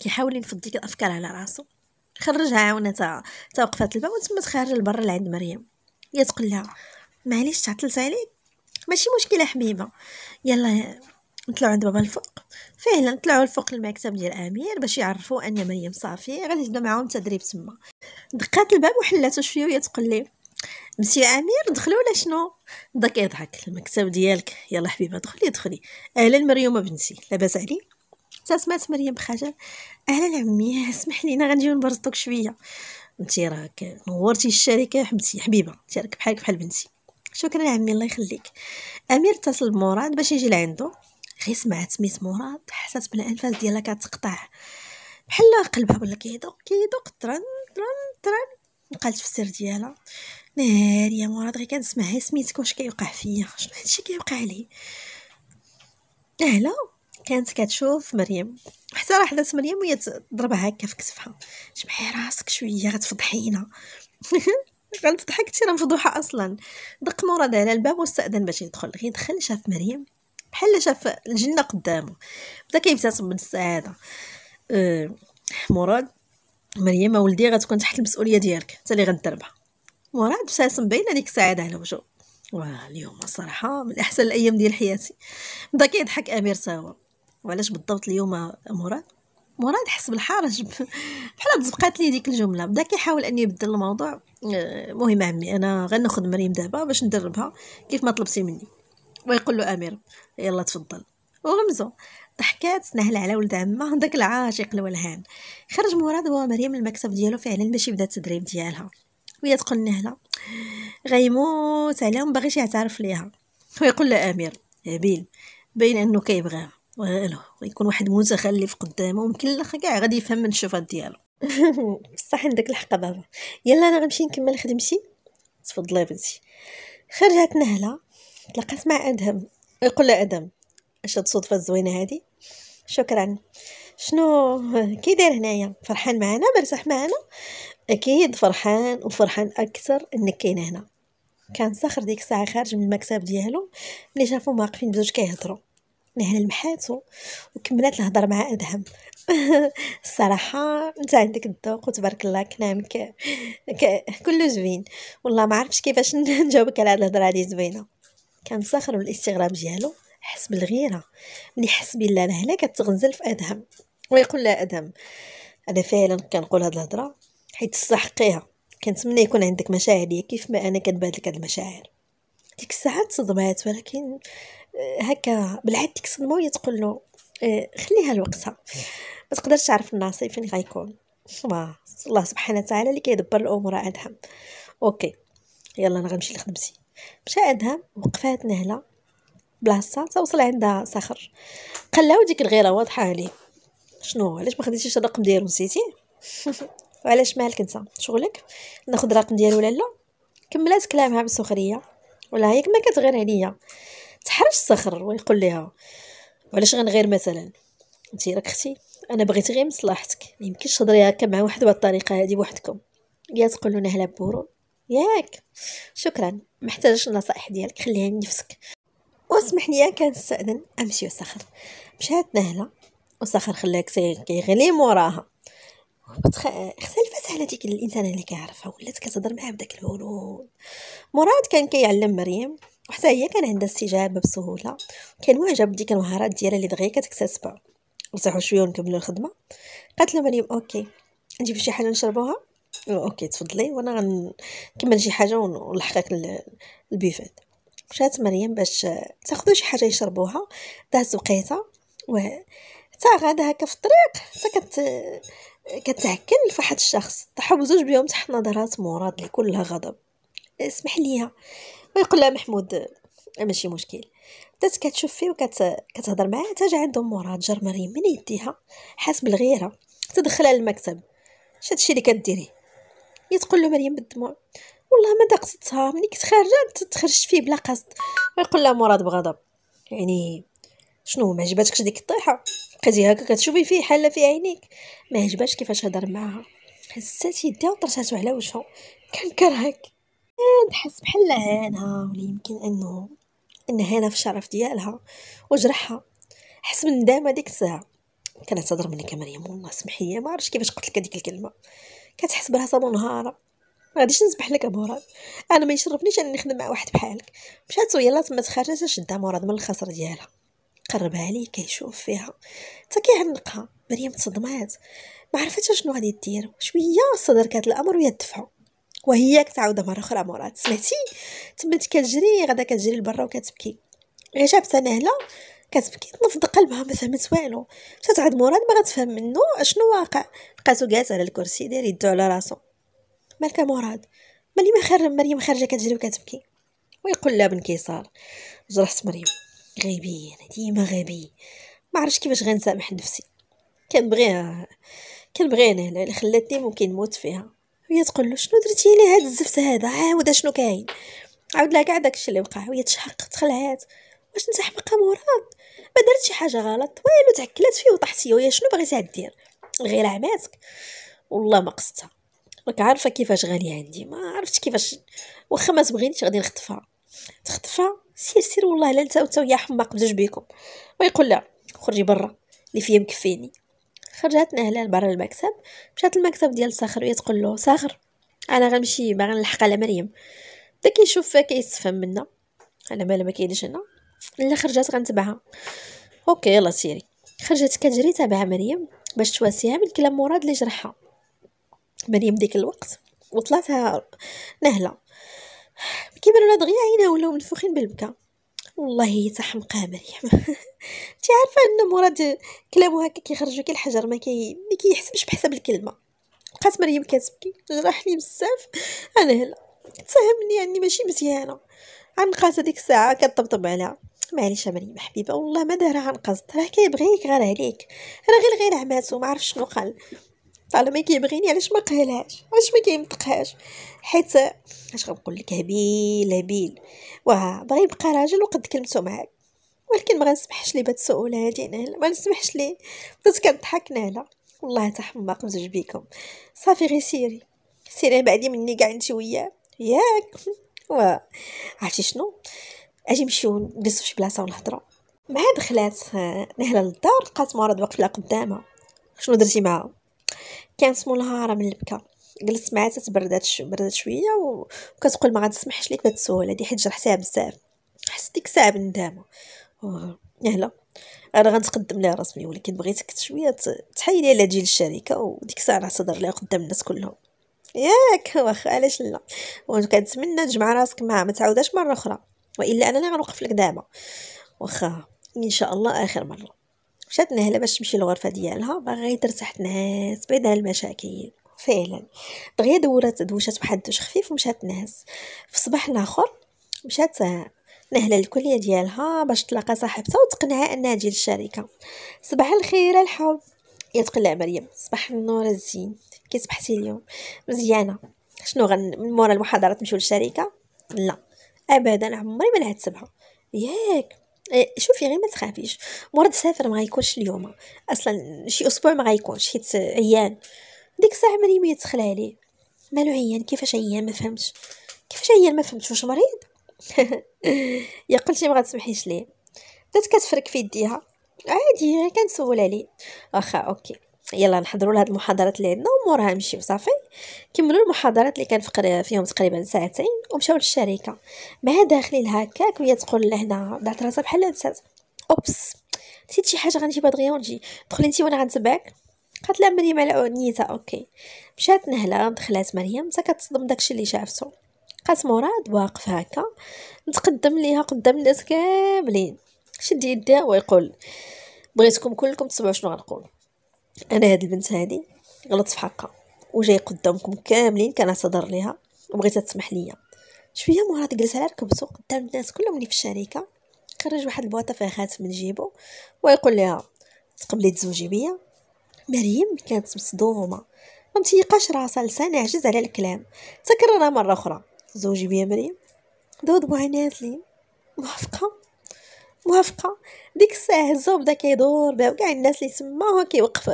كيحاول ينفض ديك الافكار على راسو خرجها عاونتها توقفات الباب وتما تخرج لبرا لعند مريم هي تقول لها معليش تعطلت عليك ماشي مشكله حبيبه يلا نطلعوا عند بابا الفوق فعلا طلعوا الفوق المكتب ديال الامير باش يعرفوا ان مريم صافي غادي يبدا معاهم تدريب تما دقات الباب وحلاتو شويه وهي تقول مسيو امير دخلوا ولا شنو بدا كيضحك المكتب ديالك يلا حبيبه دخلي دخلي اهلا مريومه بنتي لاباس عليك حتى سمعت مريم بخجل اهلا عمي اسمح لينا غنجيو نبرزطوك شويه انت راك نورتي الشركه حبتي حبيبه انت راك بحالك بحال بنتي شكرا عمي الله يخليك امير اتصل بمراد باش يجي لعندو غير سمعت سميت مراد حسات بالانفاس ديالها كتقطع بحال قلبها ولا كيدوق كيدوق طران طران طران قالت في السر ديالها يا مراد دغيا كنسمعها سميتك واش كيوقع فيا شنو هادشي كيوقع لي اهلا كانت كتشوف مريم حتى حدات مريم وهي تضربها هكا في كتفها جمعي راسك شويه غتفضحينا غنفضحك انت راه مفضوحه اصلا دق مراد على الباب واستاذن باش يدخل غير دخل شاف مريم بحال شاف الجنه قدامه بدا كيبتسم من السعاده أه مراد مريم ولدي غتكون تحت المسؤوليه ديالك انت اللي غتضربها مراد ابتسم باينه ديك السعاده على وجهه واه اليوم الصراحه من احسن الايام ديال حياتي بدا كيضحك امير سوا وعلاش بالضبط اليوم مراد مراد حس بالحرج بحال تزبقات لي ديك الجمله بدا كيحاول ان يبدل الموضوع المهم آه، عمي انا غناخذ مريم دابا باش ندربها كيف ما طلبتي مني ويقول له امير يلا تفضل وغمزو ضحكات سنهل على ولد عمه داك العاشق الولهان خرج مراد ومريم المكتب ديالو فعلا ماشي بدا التدريب ديالها شويه تقول نهله غيموت عليها وما باغيش يعترف ليها ويقول لها امير هبيل باين انه كيبغيها والو غيكون واحد متخلف قدامه ويمكن لا كاع غادي يفهم من الشوفات ديالو بصح عندك الحق بابا يلا انا غنمشي نكمل خدمتي تفضلي بنتي خرجت نهله تلاقات مع ادهم يقول لها ادهم اش هاد الصدفه الزوينه هادي شكرا شنو كي داير هنايا فرحان معانا مرتاح معانا أكيد فرحان وفرحان أكثر إنك كاين هنا كان صخر ديك الساعة خارج من المكتب ديالو ملي شافو واقفين بزوج كيهضرو نهلا لمحاتو وكملات الهضر مع أدهم الصراحة نتا عندك الذوق وتبارك الله كلامك ك... كله زوين والله ما عرفتش كيفاش نجاوبك على هاد الهضرة هادي زوينة كان صخر الاستغراب ديالو حس بالغيرة ملي حس بلي هنا كتغنزل في أدهم ويقول لها أدهم أنا فعلا كنقول هاد الهضرة حيت تستحقيها كنتمنى يكون عندك مشاعر ليا كيف ما انا كنبادلك هاد المشاعر ديك الساعه تصدمات ولكن آه، هكا بالعاد ديك الصدمه وهي تقول له آه، خليها لوقتها ما تقدرش تعرف النصيب فين غيكون الله سبحانه وتعالى اللي كيدبر الامور ادهم اوكي يلا انا غنمشي لخدمتي مشى ادهم وقفات نهله بلاصه توصل عندها صخر قال لها وديك الغيره واضحه عليه شنو علاش ما خديتيش الرقم ديالو نسيتيه وعلاش مالك انت شغلك ناخذ الرقم ديالو ولا لا كملات كلامها بسخريه ولا هيك ما كتغير عليا تحرش الصخر ويقول لها وعلاش غنغير مثلا انت راك اختي انا بغيت غير مصلحتك ما يمكنش تهضري هكا مع واحد بهاد الطريقه هادي بوحدكم يا تقول لنا هلا بورو ياك شكرا محتاجش النصائح ديالك خليها لنفسك واسمح لي كنستأذن امشي وسخر مشات نهله وسخر خلاك كيغلي موراها وتخ... اختلفت على ديك الانسانه اللي كيعرفها ولات كتهضر معاه بداك الهنود مراد كان كيعلم مريم وحتى هي كان عندها استجابه بسهوله كان واجب ديك المهارات ديالها اللي دغيا كتكتسبها نصحو شويه ونكملوا الخدمه قالت له مريم اوكي نجيب شي حاجه نشربوها اوكي تفضلي وانا غنكمل شي حاجه ونلحقك البيفات مشات مريم باش تاخذوا شي حاجه يشربوها دازت وقيته و حتى غادا هكا في الطريق حتى كت كتعكن لفواحد الشخص طاحو بزوج بيهم تحت نظرات مراد اللي كلها غضب اسمح ليا ويقول لها محمود ماشي مشكل بدات كتشوف فيه وكتهضر معاه حتى جا عندهم مراد جر مريم من يديها حاس بالغيره تدخلها للمكتب اش هادشي اللي كديري هي تقول له مريم بالدموع والله ما قصدتها ملي كنت خارجه تخرجت فيه بلا قصد ويقول لها مراد بغضب يعني شنو ما عجبتكش ديك الطيحه بقيتي هكا كتشوفي فيه حاله في عينيك ما عجباش كيفاش هضر معاها هزات يديها وطرشاتو على كان كرهك تحس آه، بحال هانها ولا يمكن انه ان هانا في الشرف ديالها وجرحها حس بالندامه ديك الساعه كانت تهضر منك مريم والله سمحي لي ما عرفتش كيفاش قلت لك هذيك الكلمه كتحس براسها منهاره ما غاديش نسبح لك مراد انا ما يشرفنيش اني نخدم مع واحد بحالك مشات ويلا تما تخرجت شدها مراد من الخسر ديالها قربها ليه كيشوف فيها حتى كيعنقها مريم تصدمات ما عرفتش شنو غادي دير شويه صدر كانت الامر ويا الدفعه وهي كتعاودها مره اخرى مرات سمعتي تمت كتجري غدا كتجري لبرا وكتبكي انا نهله كتبكي تنفض قلبها ما فهمت والو مشات عند مراد ما غتفهم منه شنو واقع لقاتو جالس على الكرسي داير يدو على راسو مالك مراد ملي ما خرج مريم خارجه كتجري وكتبكي ويقول لها بن كيسار جرحت مريم غبي انا ديما غبي ما عرفتش كيفاش غنسامح نفسي كنبغيها كنبغي انا اللي خلاتني ممكن نموت فيها وهي تقول له شنو درتي لي هاد الزفت هذا عاود شنو كاين عاود لها كاع داكشي اللي وقع وهي تشحق تخلعات واش انت حمقه مراد ما درت شي حاجه غلط والو تعكلات فيه وطحتي وهي شنو بغيتها دير غير عماتك والله ما قصتها راك عارفه كيفاش غاليه عندي ما عرفتش كيفاش واخا ما تبغينيش غادي نخطفها تخطفها سير سير والله لا نتا وتا يا حماق بزوج بيكم ويقول لا خرجي برا اللي فيا مكفيني خرجت نهلا برا المكتب مشات المكتب ديال صخر وهي تقول له صخر انا غنمشي باغي نلحق على مريم بدا كيشوف كيتفهم منا انا مالا ما كاينش هنا الا خرجت غنتبعها اوكي يلا سيري خرجت كتجري تابعها مريم باش تواسيها من كلام مراد اللي جرحها مريم ديك الوقت وطلعتها نهله كيبانوا لها دغيا عينا ولاو منفوخين بالبكا والله تحمقها مريم انتي عارفه ان مراد كلامو هكا كيخرجوا كي الحجر ما كي كيحسبش بحسب الكلمه بقات مريم كتبكي جرح لي بزاف انا هلا تفهمني اني ماشي مزيانه عنقات هذيك الساعه كطبطب عليها معليش يا مريم حبيبه والله ما دارها عنقصت راه كيبغيك غير عليك راه غير غير عماتو ما عرفش شنو قال طالما كيبغيني علاش ما قالهاش علاش ما كيمتقهاش حيت اش غنقول لك هبيل هبيل واه باغي يبقى راجل وقد كلمتو معاك ولكن ما غنسمحش ليه بهاد السؤول هادي انا ما نسمحش ليه بدات كنضحك نالا والله تا حماق مزوج بيكم صافي غير سيري سيري بعدي مني كاع انت وياه ياك وا عرفتي شنو اجي نمشيو نجلسو فشي بلاصه ونهضروا مع دخلات آه، نهله للدار لقات مراد واقفه قدامها شنو درتي معاها كان سمو الهاره راه من البكا جلست معها حتى بردات شويه وكتقول ما غادي ليك بهاد السهوله هادي حيت جرحتها بزاف حس ديك الساعه بالندامه يلا انا غنتقدم لها رسمي ولكن بغيتك شويه تحيلي على ديال الشركه وديك الساعه راه صدر لها قدام الناس كلهم ياك واخا علاش لا وكنتمنى تجمع راسك معها ما تعاودهاش مره اخرى والا انا اللي غنوقف لك دابا واخا ان شاء الله اخر مره مشات نهله باش تمشي للغرفه ديالها باغا غير ترتاح تنعس بعيد على المشاكل فعلا دغيا دورات دوشات بحال الدوش خفيف ومشات تنعس في الصباح الاخر مشات نهلة الكلية ديالها باش تلاقى صاحبتها وتقنعها انها تجي للشركة صباح الخير الحب يا تقلع مريم صباح النور الزين كي صبحتي اليوم مزيانه شنو غن من مورا المحاضره تمشيو للشركه لا ابدا عمري ما نعتسبها ياك إيه، شوفي غير ما تخافيش مرض سافر ما غيكونش اليوم اصلا شي اسبوع ما غيكونش حيت عيان ديك الساعه مريم يتخلى عليه مالو عيان كيفاش عيان ما فهمتش كيفاش عيان ما فهمتش واش مريض يا قلتي ما غتسمحيش ليه بدات كتفرك في يديها عادي كنسول عليه واخا اوكي يلا نحضروا لهاد المحاضرات اللي عندنا ومورها نمشيو صافي كملوا المحاضرات اللي كان فيهم تقريبا ساعتين ومشاو للشركه مع داخلين هكاك وهي تقول لهنا دعت راسها بحال نسات اوبس نسيت شي حاجه غنجيبها دغيا ونجي دخلي انت وانا غنتبعك قالت لها مريم على نيتها اوكي مشات نهلا دخلات مريم تا كتصدم داكشي اللي شافتو قالت مراد واقف هكا متقدم ليها قدام الناس كاملين شد يديها ويقول بغيتكم كلكم تسمعوا شنو غنقول انا هاد البنت هادي غلطت في حقها وجاي قدامكم كاملين كنعتذر ليها وبغيتها تسمح ليا شويه مورا تجلس على ركبتو قدام الناس كلهم اللي في الشركه خرج واحد البواطه فيها خاتم من جيبو ويقول لها تقبلي تزوجي بيا مريم كانت مصدومه ما تيقاش راسها لسان عجز على الكلام تكررها مره اخرى زوجي بيا مريم دود بوعنات لي موافقه موافقه ديك الساعه هزو بدا كيدور بها وكاع الناس اللي تما هو كيوقف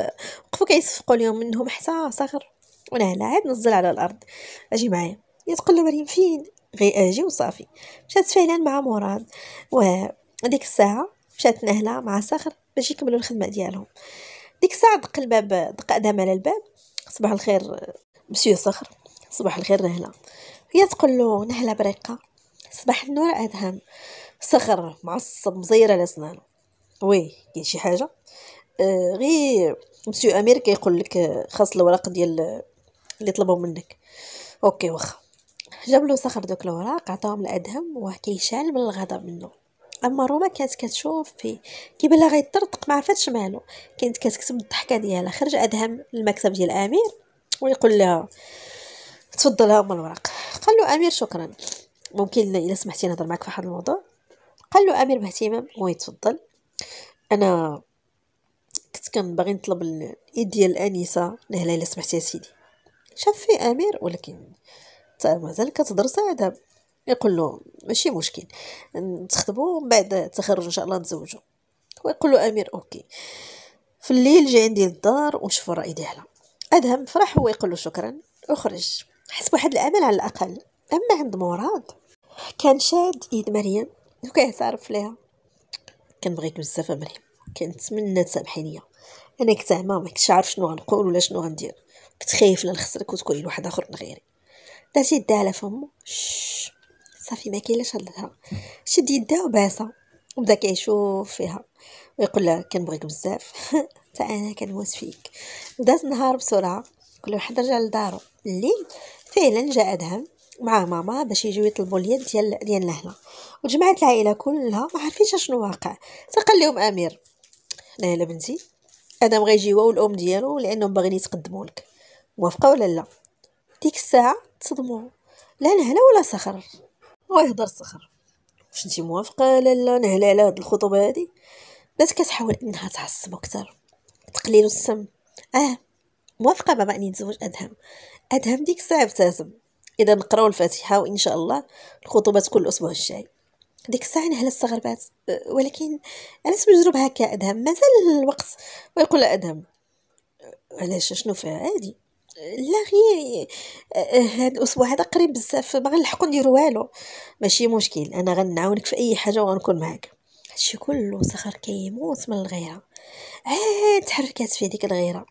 وقفوا كيصفقوا ليهم منهم حتى صغر وانا هنا عاد نزل على الارض اجي معايا هي تقول له مريم فين غي اجي وصافي مشات فعلا مع مراد وديك الساعه مشات نهله مع صغر باش يكملوا الخدمه ديالهم ديك الساعه دق الباب دق ادم على الباب صباح الخير مسيو صخر صباح الخير نهله هي تقول له نهله بريقه صباح النور ادهم صخر معصب مزير على اسنانه وي كاين شي حاجه آه غير مسيو امير كيقول لك خاص الوراق ديال اللي طلبوا منك اوكي واخا جاب له صخر دوك الوراق عطاهم لادهم وهو كيشعل من الغضب منه اما روما كانت كتشوف في كيبان لها غيطرطق ما عرفاتش مالو كانت كتكتب الضحكه ديالها خرج ادهم للمكتب ديال امير ويقول لها تفضل هما الوراق قال له امير شكرا ممكن الا سمحتي نهضر معك في واحد الموضوع قال له أمير باهتمام هو يتفضل أنا كنت كنبغي نطلب اليد ديال الانسه لهلا الا سمحتي سيدي شاف فيه امير ولكن مازال كتهضر ساعدها يقول له ماشي مشكل نتخطبوا من بعد التخرج ان شاء الله نتزوجوا هو يقول له امير اوكي في الليل جاي عندي للدار ونشوف الراي ديالها ادهم فرح هو يقول له شكرا وخرج حس بواحد الامل على الاقل اما عند مراد كان شاد يد مريم تعرف ليها كنبغيك بزاف مريم كنتمنى تسامحي ليا انا كنت ما كنتش عارف شنو غنقول ولا شنو غندير كنت خايف لا نخسرك وتكوني لواحد اخر من غيري دارت يدها على فمو صافي ما كاين لا شدها شد يدها وباسه وبدا كيشوف فيها ويقول لها كنبغيك بزاف حتى انا كنموت فيك وداز النهار بسرعه كل واحد رجع لدارو الليل فعلا جاء ادهم مع ماما باش يجيو يطلبوا اليد ديال ديال لهنا وجمعت العائله كلها ما عارفينش شنو واقع تقال لهم امير لهلا بنتي ادم غيجي هو والام ديالو لانهم باغيين يتقدموا لك موافقه ولا لا ديك الساعه تصدموا لا نهلا ولا صخر ويهضر صخر واش انت موافقه لا لا نهلا على هاد الخطوبه هادي بس كتحاول انها تعصب اكثر تقليل السم اه موافقه بابا اني نتزوج ادهم ادهم ديك الساعه ابتسم اذا نقراو الفاتحه وان شاء الله الخطوبه تكون الاسبوع الجاي ديك الساعه نهلا استغربات ولكن علاش نجرب هكا ادهم مازال الوقت ويقول ادهم علاش شنو فيها عادي لا غير هاد الاسبوع هذا قريب بزاف ما غنلحقو نديرو والو ماشي مشكل انا غنعاونك في اي حاجه وغنكون معاك هادشي كله سخر كيموت من الغيره عاد تحركات فيه ديك الغيره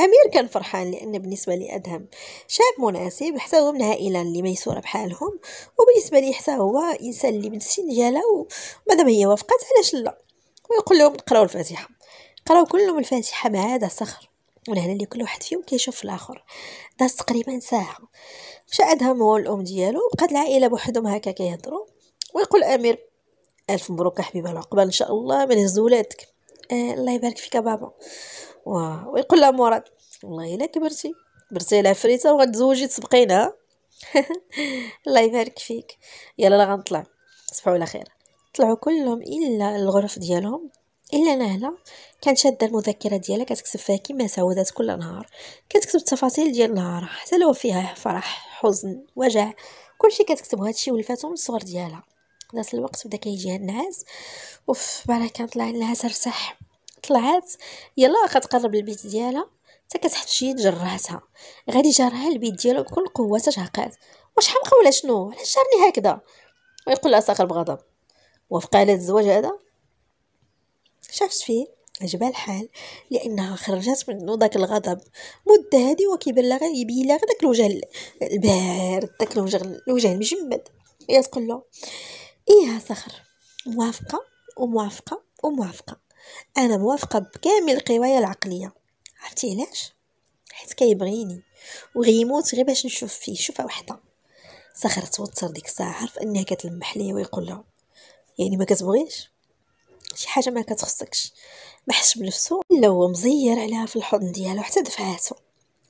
أمير كان فرحان لأن بالنسبة لأدهم شاب مناسب حتى من لميسورة بحالهم وبالنسبة لي حتى هو إنسان اللي من السن ديالها ومادام هي وافقت علاش لا ويقول لهم نقراو الفاتحة قراو كلهم الفاتحة مع هذا صخر ولهنا اللي كل واحد فيهم كيشوف الاخر داز تقريبا ساعه مشى ادهم هو الام ديالو بقات العائله بوحدهم هكا كيهضروا ويقول امير الف مبروك حبيبه العقبه ان شاء الله من نهزو ولادك آه الله يبارك فيك بابا ويقول لها مراد والله الا كبرتي كبرتي العفريته وغتزوجي تسبقينها الله يبارك فيك يلا غنطلع تصبحوا على خير طلعوا كلهم الا الغرف ديالهم الا نهله كانت شاده المذكره ديالها كتكتب فيها كما سودات كل نهار كتكتب التفاصيل ديال النهار حتى لو فيها فرح حزن وجع كلشي كتكتب هادشي ولفاتو من الصغر ديالها نفس الوقت بدا كيجيها النعاس اوف بلا كان طلع النعاس ارتاح طلعات يلا كتقرب البيت ديالها حتى كتحس شي جراتها غادي جارها البيت ديالها بكل قوه تجهقات واش حمقه ولا شنو علاش جارني هكذا ويقول لها ساخر بغضب وافق على الزواج هذا شافت فيه عجبها الحال لانها خرجت من داك الغضب مده هادي وكيبان لها يبين لها داك الوجه البارد داك الوجه الوجه المجمد هي تقول له ايه صخر موافقه وموافقه وموافقه أنا موافقة بكامل القوايا العقلية عرفتي علاش حيت كيبغيني وغيموت غير باش نشوف فيه شوفه وحده صخر توتر ديك الساعه عرف انها كتلمح ليا ويقول لها يعني ما كتبغيش شي حاجه ما كتخصكش ما حسش بنفسه الا هو مزير عليها في الحضن ديالو حتى دفعاتو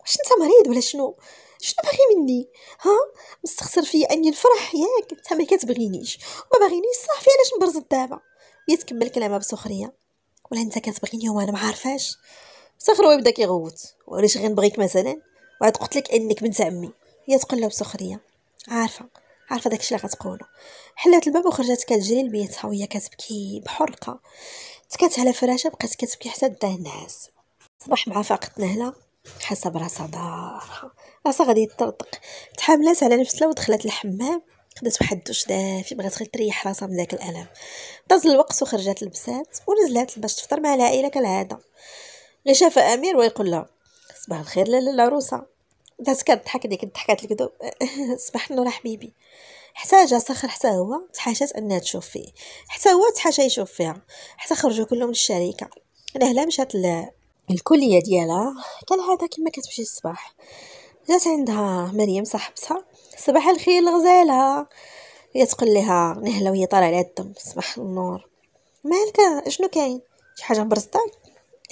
واش انت مريض ولا شنو شنو باغي مني ها مستخسر فيا اني نفرح ياك انت ما كتبغينيش وما باغينيش صافي علاش نبرز دابا يتكمل كلامه كلامها بسخريه ولا انت كتبغيني وما انا ما عارفاش بصخر هو كيغوت وعلاش غنبغيك مثلا وعاد قلت لك انك بنت عمي هي له بسخريه عارفه عارفه داكشي اللي غتقولو حلات الباب وخرجت كتجري لبيتها وهي كتبكي بحرقه تكات على فراشه بقات كتبكي حتى داه النعاس صباح مع فاقت نهله حاسه براسها دارها راسها غادي تطرطق تحاملات على نفسها ودخلت الحمام خدات واحد الدوش دافي بغات غير تريح راسها من داك الالم داز الوقت وخرجات لبسات ونزلات باش تفطر مع العائله كالعاده غير شاف امير ويقول لها صباح الخير لاله العروسه بدات كضحك ديك الضحكات الكذوب صباح النور حبيبي حتى جا سخر حتى هو تحاشات انها تشوف فيه حتى هو تحاشى يشوف فيها حتى خرجوا كلهم للشركه لهلا مشات الكليه ديالها كالعاده كما كتمشي الصباح جات عندها مريم صاحبتها صباح الخير لغزالها هي تقول لها نهلا وهي طالعه على الدم صباح النور مالك شنو كاين شي حاجه مبرزطه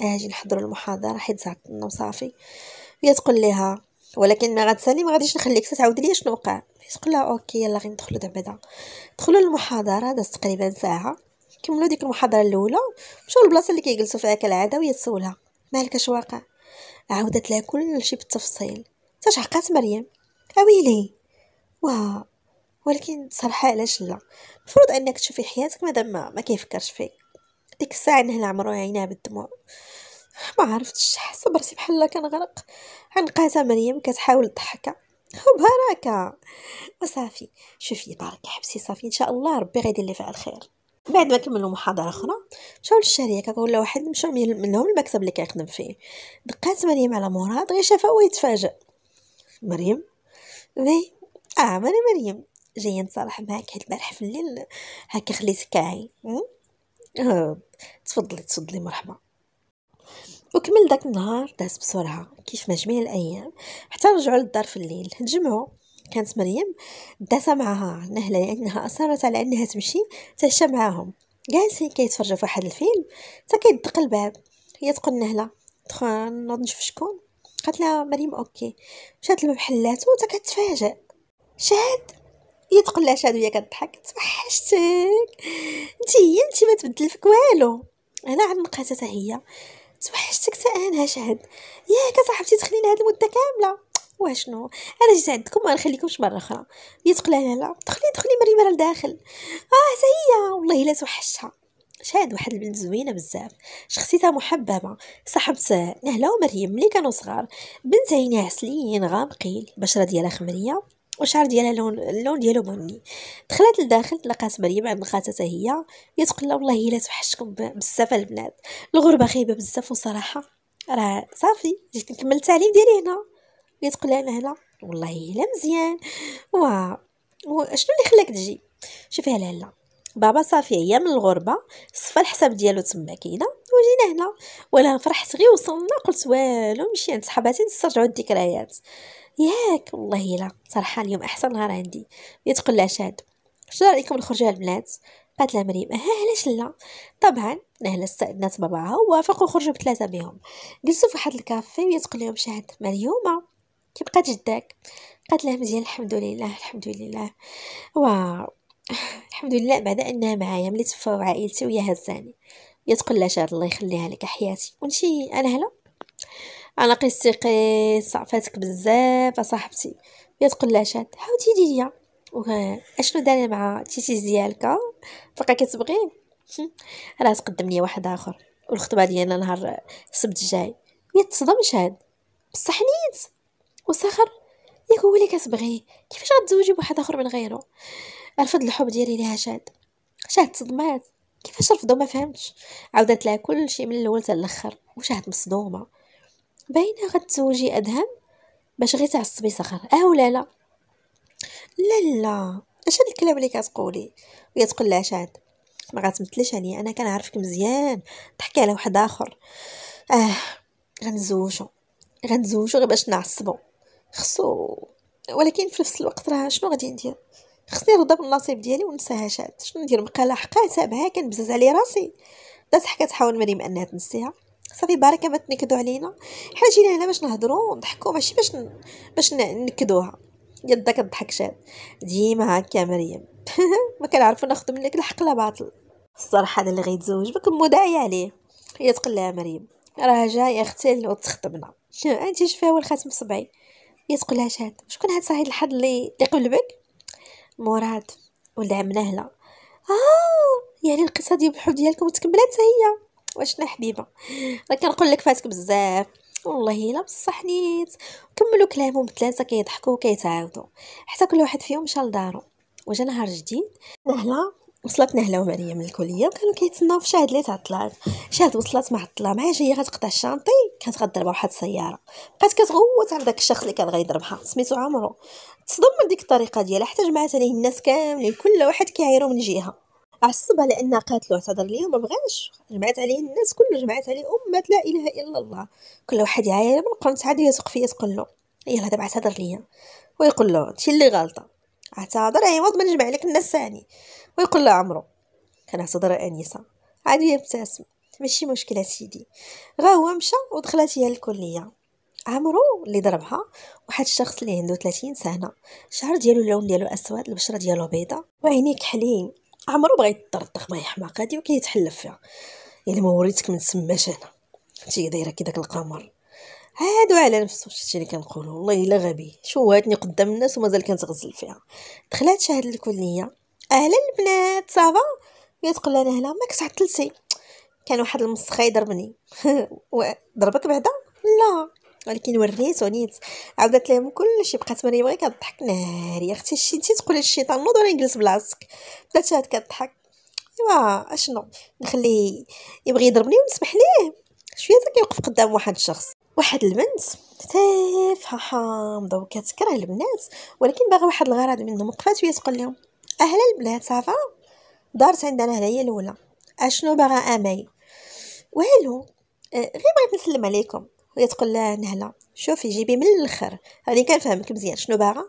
آه، اجي نحضروا المحاضره حيت النوم وصافي هي تقول لها ولكن ما غتسالي ما غاديش نخليك تعاود لي شنو وقع تقول لها اوكي يلا غير ندخلوا دابا دخلوا للمحاضره دازت تقريبا ساعه كملوا ديك المحاضره الاولى مشاو للبلاصه اللي كيجلسوا فيها كالعاده وهي تسولها مالك اش واقع عاودت لها كلشي بالتفصيل تاش عقات مريم اويلي واه ولكن صراحة علاش لا المفروض انك تشوفي حياتك مادام ما, ما كيفكرش فيك ديك الساعة نهل عمرو عينها بالدموع ما عرفتش حاسه براسي بحال كنغرق عنقاتها مريم كتحاول تضحك وبركه وصافي شوفي بارك حبسي صافي ان شاء الله ربي غيدير لي فيها الخير بعد ما كملوا محاضره اخرى مشاو للشركه كقول واحد مشاو منهم المكتب اللي كيخدم فيه دقات مريم على مراد غير شافها ويتفاجئ مريم وي اه انا مريم جاي نصالح معاك هاد البارح في الليل هكا خليتك عاي آه، تفضلي تفضلي مرحبا وكمل داك النهار داز بسرعه كيف ما جميع الايام حتى رجعوا للدار في الليل تجمعوا كانت مريم داسة معها نهلة لأنها أصرت على أنها تمشي تعشى معاهم جالسين كيتفرجوا في واحد الفيلم تا كيدق الباب هي تقول نهلة دخل نوض نشوف شكون قالت لها مريم اوكي مشات لمحلاتو تا كتفاجئ شهد هي تقول لها شهد وهي كضحك توحشتك انت هي انت ما تبدل فيك والو هنا حتى هي توحشتك تا انا شهد ياك صاحبتي تخلينا هاد المده كامله واشنو انا جيت عندكم ما نخليكمش مره اخرى هي تقول لها لا دخلي دخلي مريمه لداخل اه حتى هي والله الا توحشتها شاد واحد البنت زوينه بزاف شخصيتها محببه صاحبت نهله ومريم ملي كانوا صغار بنت عينيها عسليين غامقين البشره ديالها خمريه وشعر ديالها لون اللون ديالو بني دخلت لداخل لقات مريم عند خاتتها هي كتقول لها والله الا توحشكم بزاف البنات الغربه خايبه بزاف وصراحه راه صافي جيت نكمل التعليم ديالي هنا اللي تقول انا هنا والله الا مزيان وا شنو اللي خلاك تجي شوفي هلا هلا بابا صافي هي من الغربه صفى الحساب ديالو تما كاينه وجينا هنا ولا فرحت غير وصلنا قلت والو نمشي عند صحباتي نسترجعوا الذكريات ياك والله لا صراحه اليوم احسن نهار عندي هي تقول شاد شنو رايكم نخرجوا البنات قالت لها مريم اه علاش لا طبعا نهلا استأذنت باباها ووافقوا خرجوا بثلاثه بهم جلسوا في واحد الكافي ويتقول لهم شاد ما اليوم كيبقى جداك قالت لها مزيان الحمد لله الحمد لله واو الحمد لله بعد انها معايا ملي تفاو عائلتي وهي هزاني يتقول لها شاد الله يخليها لك حياتي ونشي انا هلا انا قيستي قيس صعفاتك بزاف اصاحبتي يا تقلاشات حاولتي ليا اشنو داري مع تيتيز ديالك بقا كتبغي راه تقدم لي واحد اخر والخطبه ديالنا نهار السبت الجاي يا تصدم شاد بصح نيت وسخر ياك هو اللي كتبغي كيفاش غتزوجي بواحد اخر من غيره رفض الحب ديالي ليها شاد شاد تصدمات كيفاش رفضو ما فهمتش عاودت لها كلشي من الاول حتى الاخر وشاهد مصدومه باينه غتزوجي ادهم باش غير تعصبي صخر اه ولا لا لا لا اش هاد الكلام اللي كتقولي وهي تقول لها شاد ما غتمثليش عليا انا كنعرفك مزيان تحكي على واحد اخر اه غنزوجو غنزوجو غير باش نعصبو خصو ولكن في نفس الوقت راه شنو غادي ندير خصني نرضى بالنصيب ديالي وننساها شاد شنو ندير مقاله حقا سابها كنبزز على راسي دازت حكات تحاول مريم انها تنسيها صافي باركه ما تنكدو علينا حنا جينا هنا باش نهضروا ونضحكوا ماشي باش ن... باش نكدوها يدا كضحك شاد ديما هكا مريم ما كنعرفو ناخذ منك الحق لا باطل الصراحه هذا اللي غيتزوج بك مدعي عليه هي تقول لها مريم راه جاي اختي وتخطبنا انت شفاوه الخاتم صبعي هي تقول لها شاد شكون هاد صاحب الحظ اللي قبل بك مراد ولد عم نهله اه يعني القصه ديال الحب ديالكم تكملات هي واشنا حبيبه راه كنقول لك فاتك بزاف والله الا بصح نيت كملوا كلامهم بثلاثه كيضحكوا وكيتعاودوا حتى كل واحد فيهم مشى لدارو وجا نهار جديد وهلا وصلت نهله ومريم من الكليه وكانوا كيتسناو في شاهد اللي تعطلات شاهد وصلت معطله مع جايه غتقطع الشانطي كانت غضربها واحد السياره بقات كتغوت على داك الشخص اللي كان غيضربها سميتو عمرو تصدم من ديك الطريقه ديالها حتى جمعات عليه الناس كاملين كل واحد كيعايرو من جهه عصبها لانها قاتلو اعتذر ليها وما بغاش جمعات عليه الناس كله جمعات عليه امه لا اله الا الله كل واحد يعاير من قنت عاد يثق فيا تقول له يلا دابا اعتذر ليا ويقول له انت اللي غلطه اعتذر عوض يعني ما نجمع لك الناس ثاني ويقول له عمرو كنعتذر انيسه عاد يبتسم ماشي مشكله سيدي غا هو مشى ودخلت هي الكليه عمرو اللي ضربها واحد الشخص اللي عنده 30 سنه الشعر ديالو اللون ديالو اسود البشره ديالو بيضاء وعينيه كحلين عمرو بغا يتطرطق ما يحماق هادي وكيتحلف فيها الا يعني ما وريتك من تماش انا انت دايره كي داك القمر هادو على نفسو شتي اللي كنقولو والله الا غبي شوهتني قدام الناس ومازال كنتغزل فيها دخلات شهاد الكليه اهلا البنات صافا كتقول انا هلا ما كتعطلتي كان واحد المسخه يضربني ضربك بعدا لا ولكن وريت ونيت عاودت لهم كلشي بقات مريم غير كضحك ناري اختي شتي تقول الشيطان نوض وانا نجلس بلاصتك بدات هاد كضحك ايوا اشنو نخليه يبغي يضربني ونسمح ليه شويه كيوقف قدام واحد الشخص واحد البنت تافهه حامضه وكتكره البنات ولكن باغا واحد الغرض منهم وقفات شويه تقول لهم اهلا البنات صافا دارت عندنا هنايا الاولى اشنو باغا اماي والو آه، غير بغيت نسلم عليكم وهي تقول لها نهله شوفي جيبي من الاخر راني كنفهمك مزيان شنو باغا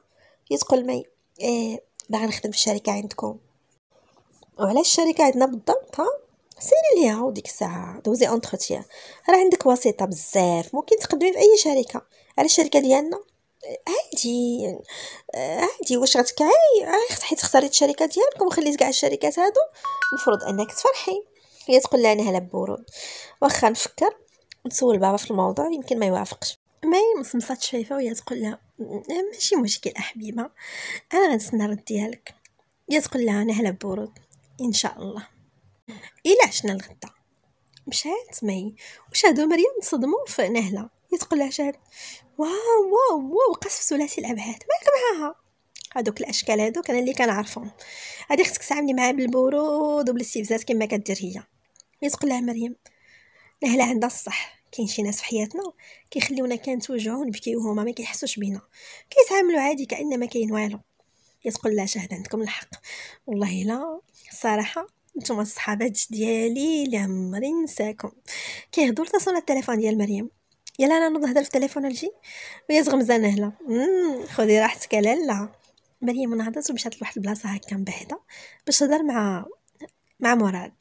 هي تقول مي ايه باغا نخدم في الشركه عندكم وعلاش الشركه عندنا بالضبط ها سيري ليها وديك الساعه دوزي اونتروتيان راه عندك وسيطه بزاف ممكن تقدمي في اي شركه على الشركه ديالنا إيه، عادي إيه، عادي واش غتكعي إيه، حيت اختاريت الشركه ديالكم وخليت كاع الشركات هادو المفروض انك تفرحي هي تقول لها نهلا بورود واخا نفكر نسول بابا في الموضوع يمكن ما يوافقش المهم صمصات شفيفه وهي تقول لها ماشي مشكل احبيبه انا غنستنى الرد ديالك هي تقول لها نهلا بورود ان شاء الله الى عشنا الغدا مشات مي وشاهدوا مريم تصدموا في نهله هي تقول لها شاهد واو واو واو قصف ثلاثي الابعاد مالك معاها هادوك الاشكال هادوك انا اللي كنعرفهم هادي خصك تعاملي معاها بالبرود وبالاستفزاز كما كدير هي هي تقول لها مريم نهلا عندها الصح كاين شي ناس في حياتنا كيخليونا كنتوجعو ونبكيو وهما ما كيحسوش بينا كيتعاملوا عادي كان ما كاين والو كتقول لا شاهد عندكم الحق والله لا الصراحه نتوما الصحابات ديالي اللي عمري نساكم كيهضر تصون التليفون ديال مريم يلا انا نوض نهضر في التليفون نجي ويا زغمزه هلا خذي راحتك لالا مريم نهضت ومشات لواحد البلاصه هكا مبهده باش تهضر مع مع مراد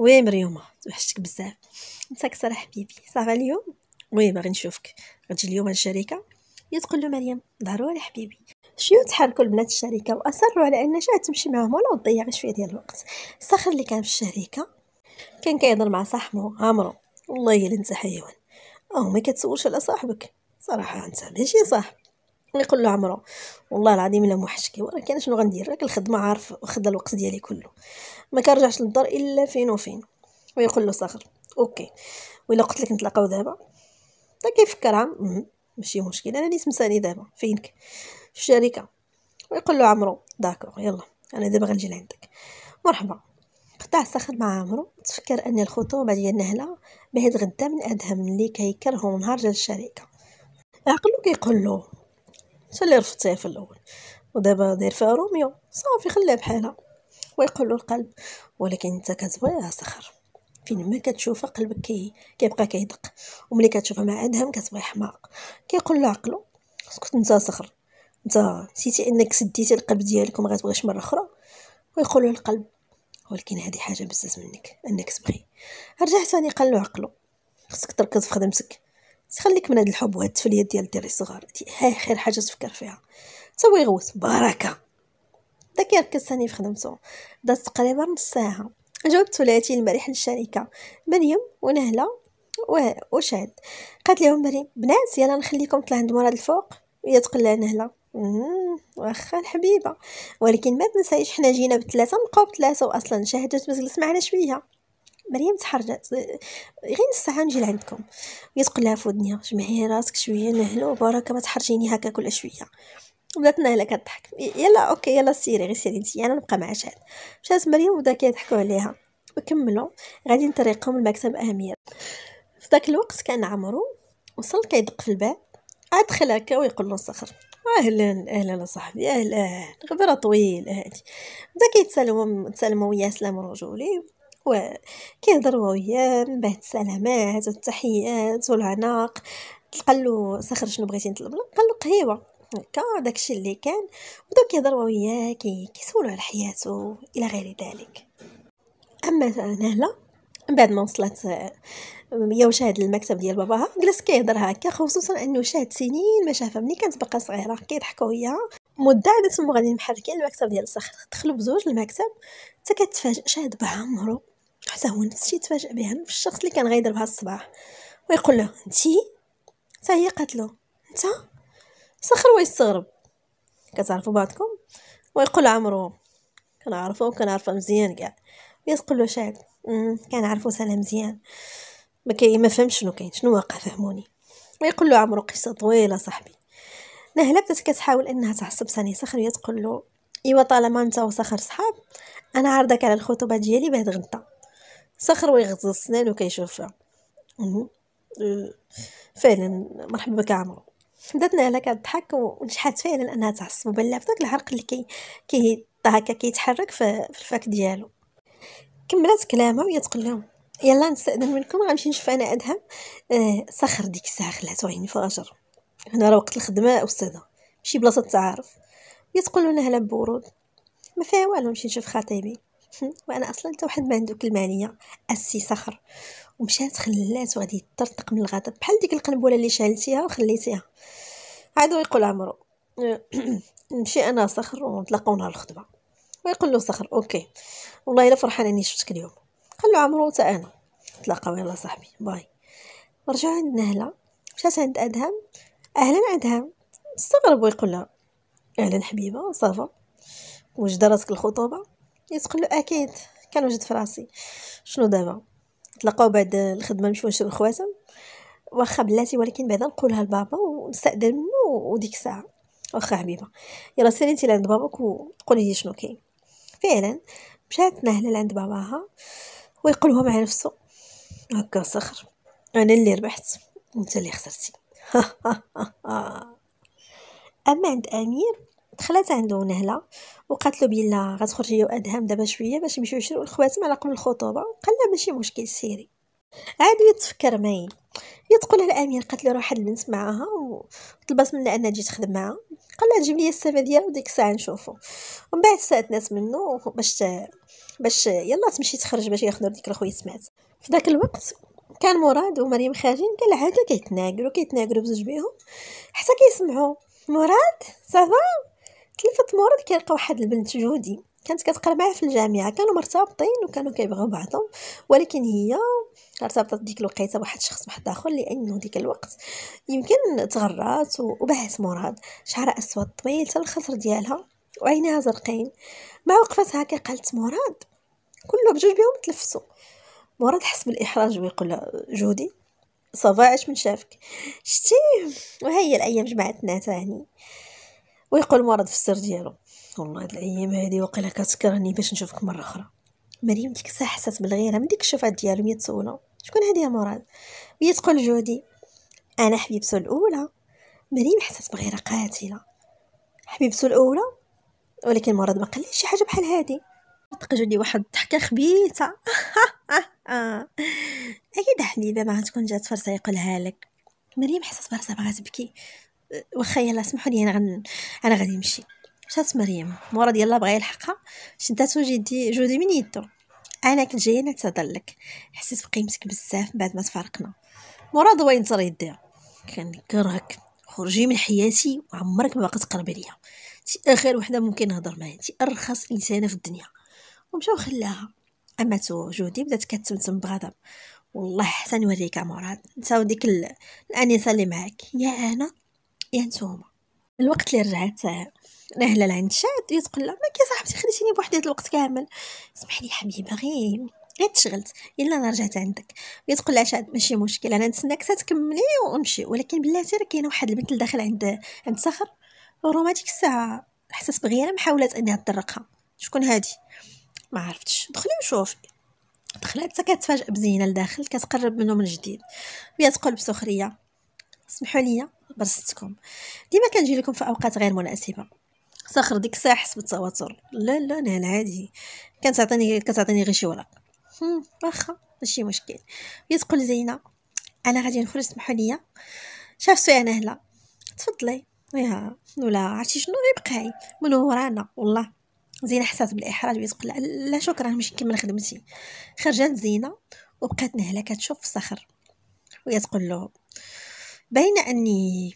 وي مريومة توحشتك بزاف انت صراحه حبيبي صافا اليوم وي باغي نشوفك غتجي اليوم الشركة يا تقول له مريم ضروري حبيبي شيو تحركوا البنات الشركه واصروا على ان جات تمشي معاهم ولا تضيع شويه ديال الوقت الصخر اللي كان في الشركه كان كيهضر مع صاحبو عمرو والله الا انت حيوان او ما كتسولش على صاحبك صراحه انت ماشي صاحب يقول يعني له عمرو والله العظيم الا محشكي ولكن شنو غندير راك الخدمه عارف خدا الوقت ديالي كله ما كنرجعش للدار الا فين وفين ويقول له صغر اوكي ولا قلت لك نتلاقاو دابا تا كيفكر عام ماشي مشكل انا نيت مساني دابا فينك في الشركه ويقول له عمرو داكور يلا انا دابا غنجي لعندك مرحبا قطع الصخر مع عمرو تفكر ان الخطوبه ديال نهله بهاد غدا من ادهم اللي كيكرهو نهار ديال الشركه عقلو كيقول له حتى اللي رفضتيه في الاول ودابا داير فيها روميو صافي خليها بحالها ويقول القلب ولكن انت كتبغيها سخر فين ما كتشوفها قلبك كي كيبقى كيدق وملي كتشوفها مع ادهم كتبغي حماق كيقول له عقلو اسكت انت صخر انت نسيتي انك سديتي القلب ديالك وما غتبغيش مره اخرى ويقول له القلب ولكن هذه حاجه بزاف منك انك تبغي رجع ثاني قال له عقلو خصك تركز في خدمتك تخليك من هاد الحب وهاد التفليه ديال الدراري الصغار هاي خير حاجه تفكر فيها تسوي غوت بركه داك يركز ثاني في خدمته دازت تقريبا نص ساعه جاوبت ولاتي المريح للشركه مريم ونهله وشاد قالت لهم مريم بنات يلا نخليكم طلع عند مراد الفوق هي تقلع نهله واخا الحبيبه ولكن ما تنسايش حنا جينا بثلاثه نبقاو بثلاثه واصلا شهدت ما تجلس معنا شويه مريم تحرجات غير نص ساعه نجي لعندكم هي تقول لها في جمعي راسك شويه نهلو بركه ما تحرجيني هكا كل شويه بدات نهله كضحك يلا اوكي يلا سيري غير سيري انتي انا نبقى مع شاد مشات مريم وبدا كيضحكوا عليها وكملوا غاديين طريقهم لمكتب امير في ذاك الوقت كان عمرو وصل كيدق في الباب عاد دخل هكا ويقول له صخر اهلا اهلا صاحبي اهلا غبره طويل هادي بدا كيتسالموا تسالموا وياه سلام رجولي وكيهضروا وياه من بعد السلامات والتحيات والعناق له سخر شنو بغيتي نطلب قال قالو قهيوه هكا داكشي اللي كان بداو كيهضروا وياه كيسولو على حياته الى غير ذلك اما نهله من بعد ما وصلت هي وشاهد المكتب ديال باباها جلس كيهضر هكا خصوصا انه شاهد سنين ما شافها ملي كانت باقا صغيره كيضحكوا وياها مده عاد تما غاديين محركين المكتب ديال الصخر دخلوا بزوج المكتب حتى كتفاجئ شاهد بعمرو حتى هو نفس الشيء تفاجأ بها نفس الشخص اللي كان غيضربها الصباح ويقول له انتي حتى هي قالت له انت سخر ويستغرب كتعرفوا بعضكم ويقول عمرو كنعرفو كنعرفها مزيان كاع يتقول له شعب أمم، كنعرفو سلام مزيان ما كاين ما فهمش شنو كاين شنو واقع فهموني ويقول له عمرو قصه طويله صاحبي نهلا بدات كتحاول انها تعصب ثاني سخر وهي له ايوا طالما انت وسخر صحاب انا عارضك على الخطوبه ديالي بعد غدا صخر ويغسل السنان وكيشوفها أه، فعلا مرحبا بك عمرو بداتنا على كضحك ونجحات فعلا انها تعصب بان فداك العرق اللي كي كي هكا كيتحرك في الفك ديالو كملات كلامها وهي تقول يلا نستاذن منكم غنمشي نشوف انا ادهم آه صخر ديك الساعه خلعتو عيني فاجر هنا راه وقت الخدمه استاذه ماشي بلاصه تعارف هي تقول لنا هلا بورود ما فيها والو نمشي نشوف خطيبي وانا اصلا حتى واحد ما عنده المانيه يعني السي صخر ومشات خلات وغادي يطرطق من الغضب بحال ديك القنبله اللي شعلتيها وخليتيها عاد يقول عمرو نمشي انا صخر ونتلاقاو نهار الخطبه ويقول له صخر اوكي والله الا فرحان اني شفتك اليوم قال له عمرو حتى انا نتلاقاو يلا صاحبي باي رجع عند نهله مشات عند ادهم اهلا ادهم استغرب ويقول لها اهلا حبيبه صافا واش دارتك الخطوبه يتقلو اكيد كنوجد وجد فراسي شنو دابا تلاقاو بعد الخدمه نمشيو نشرب الخواتم واخا بلاتي ولكن بعدا نقولها لبابا ونستأذن منه وديك الساعه واخا حبيبه يلا سيري انت لعند باباك وقولي لي شنو كاين فعلا مشات نهلة لعند باباها ويقولها مع نفسه هكا صخر انا اللي ربحت وانت اللي خسرتي اما عند امير دخلات عندو نهله وقالت له غتخرج هي وادهم دابا شويه باش يمشيو يشريو الخواتم على قبل الخطوبه قال لها ماشي مشكل سيري عاد يتفكر ماين هي تقولها الامير قالت له راه واحد البنت معاها وطلبات منها انها تجي تخدم معاها قال لها جيب لي السافا ديالو وديك الساعه نشوفو ومن بعد سات ناس منه باش باش يلا تمشي تخرج باش ياخذوا ديك سمعت في ذاك الوقت كان مراد ومريم خارجين قال عاد كيتناقروا كيتناقروا بزوج بيهم حتى كيسمعوا مراد صافا تلفت المرض كيلقى واحد البنت جودي كانت كتقرا معاه في الجامعه كانوا مرتبطين وكانوا كيبغيو بعضهم ولكن هي ارتبطت ديك الوقيته بواحد الشخص واحد اخر لانه ديك الوقت يمكن تغرات وباعت مراد شعرها اسود طويل حتى الخصر ديالها وعينيها زرقين مع وقفتها قالت مراد كلهم بجوج بهم تلفسوا مراد حس بالاحراج ويقول جودي صافا عاش من شافك شتي وهي الايام جمعتنا تاني ويقول المرض في السر ديالو والله هاد الايام هادي واقيلا كتكرهني باش نشوفك مره اخرى مريم ديك الساعه حسات بالغيره من ديك الشفاه ديالو هي تسولها شكون هادي يا مراد هي تقول جودي انا حبيبته الاولى مريم حسات بغيره قاتله حبيبته الاولى ولكن مراد ما قال شي حاجه بحال هادي طق جودي واحد الضحكه خبيثه اكيد حبيبه ما تكون جات فرصه يقولها لك مريم حسات براسها بغات تبكي واخا يلا سمحوا لي انا غن انا غادي نمشي مشات مريم مورا ديالها بغا يلحقها شداتو جدي جودي من يدو انا كنت جايه نعتذر لك حسيت بقيمتك بزاف بعد ما تفارقنا مورا ضوي ترى يديها كنكرهك خرجي من حياتي وعمرك ما باقا تقربي ليا انت اخر وحده ممكن نهضر معاها انت ارخص انسانه في الدنيا ومشاو خلاها اما جودي بدات كتمتم بغضب والله حسن نوريك مراد نساو ديك الانسه اللي معاك يا انا يا نتوما الوقت اللي رجعت نهله لعند شاد يتقول لها مالك يا صاحبتي خليتيني بوحدي هاد الوقت كامل اسمح لي حبيبه غير غير تشغلت الا انا رجعت عندك يتقول لها شاد ماشي مشكل انا نتسناك تكملي ونمشي ولكن بلاتي راه كاينه واحد البنت داخل عند عند صخر روماتيك الساعه حسس بغيره محاولات انها تطرقها شكون هادي ما عرفتش دخلي وشوفي دخلت حتى كتفاجئ بزينه لداخل كتقرب منه من جديد وهي تقول بسخريه اسمحوا لي برستكم ديما كنجي لكم في اوقات غير مناسبه سخر ديك الساعه حسب التوتر لا لا انا عادي كتعطيني كتعطيني غير شي ورق واخا ماشي مشكل هي تقول زينه انا غادي نخرج سمحوا لي شافتو انا هنا تفضلي ويها ولا عرفتي شنو غير بقاي من ورانا والله زينه حسات بالاحراج تقول لا شكرا ماشي كيما خدمتي خرجت زينه وبقات نهله كتشوف الصخر وهي تقول له باينه اني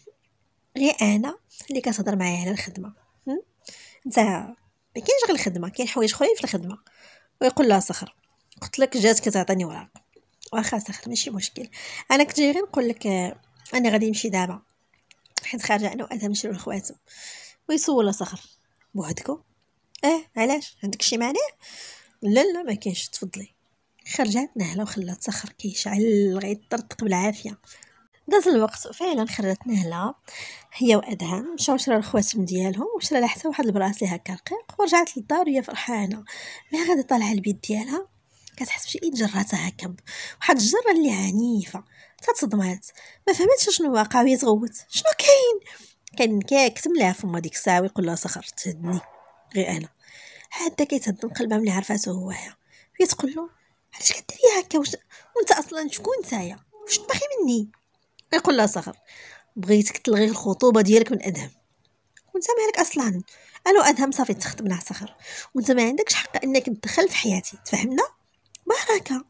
غير انا اللي كتهضر معايا على الخدمه انت ما كاينش غير الخدمه كاين حوايج اخرين في الخدمه ويقول لها صخر قلت لك جات كتعطيني وراق واخا صخر ماشي مشكل انا كنت غير نقول لك آه، انا غادي نمشي دابا حيت خارجه انا وادهم نشرو لخواتو ويسول صخر بوحدكم اه علاش عندك شي معنى لا لا ما كاينش تفضلي خرجات نهله وخلات صخر كيشعل غير طرطق بالعافيه داز الوقت فعلا خرجت نهله هي وادهم مشاو شراو الخواتم ديالهم وشرا لها حتى واحد لي هكا رقيق ورجعت للدار وهي فرحانه مي غادي طالعه البيت ديالها كتحس بشي ايد جراتها هكا واحد الجره اللي عنيفه تتصدمات ما فهمتش شنو واقع وهي تغوت شنو كاين كان كيكتم لها فما ديك الساعه ويقول لها سخر تهدني غير انا حتى كيتهدن قلبها ملي عرفاتو هو هي تقول له علاش كديري هكا وانت اصلا شكون نتايا واش تبغي مني يقول لها صخر بغيتك تلغي الخطوبه ديالك من ادهم وانت مالك اصلا الو ادهم صافي تخدمنا مع صغر وانت ما عندكش حق انك تدخل في حياتي تفهمنا بركه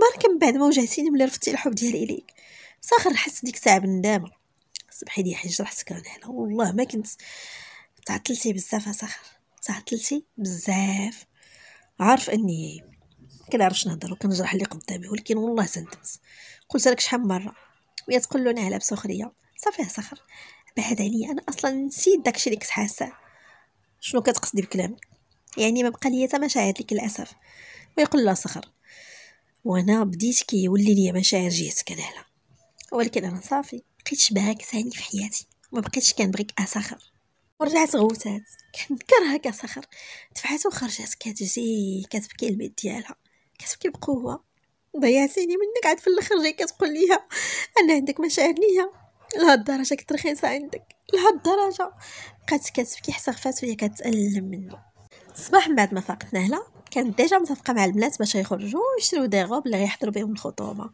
بركه من بعد ما وجهتيني ملي رفضتي الحب ديالي اليك صخر حس ديك الساعه بالندامه سمحي لي حجر راسك انا والله ما كنت تعطلتي بزاف صغر تعطلتي بزاف عارف اني كنعرفش نهضر وكنجرح اللي قدامي ولكن والله سندمت قلت لك شحال مره وهي لنا على بسخريه صافي سخر بعد عليا انا اصلا نسيت داكشي اللي كنت حاسه شنو كتقصدي بكلامك يعني ما بقى ليا حتى مشاعر ليك للاسف ويقول لها سخر وانا بديت كيولي ليا مشاعر جيت نعله ولكن انا صافي بقيتش باك ثاني في حياتي ما بقيتش كنبغيك اسخر ورجعت غوتات كنكرهك اسخر دفعات وخرجت كتجي كتبكي البيت ديالها كتبكي بقوه ضيعتيني منك عاد في الاخر جاي كتقول ليا انا عندك مشاعر ليا لهاد الدرجه كنت رخيصه عندك لهاد الدرجه بقات كتبكي حتى خفات وهي كتالم منه الصباح من بعد ما فاقت نهله كانت ديجا متفقه مع البنات باش يخرجوا يشريو دي غوب اللي غيحضروا بهم الخطوبه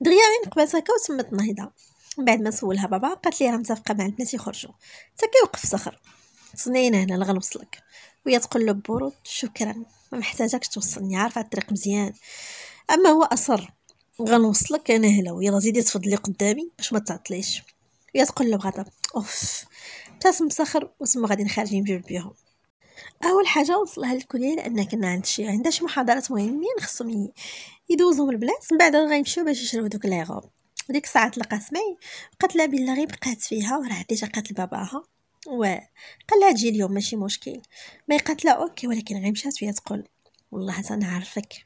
دغيا غير نقبات هكا وتمت نهضه من بعد ما سولها بابا قالت لي راه متفقه مع البنات يخرجوا حتى كيوقف صخر تسنين هنا لا غنوصلك وهي تقول له برود شكرا ما محتاجكش توصلني عارفه الطريق مزيان اما هو اصر غنوصلك انا هلا ويلا زيدي تفضلي قدامي باش ما تعطليش يا تقول له بغضب اوف بتاس مسخر وتما غادي خارجين نجيب بيهم اول حاجه وصلها للكليه لان كنا عند شي عندها شي محاضرات مهمين خصهم يدوزهم البنات من بعد غيمشيو باش يشربوا دوك غوب وديك الساعه تلقى سمي قالت لها بالله غير بقات فيها وراه ديجا قالت لباباها و قال لها تجي اليوم ماشي مشكل ما قالت لها اوكي ولكن غير مشات وهي تقول والله حتى نعرفك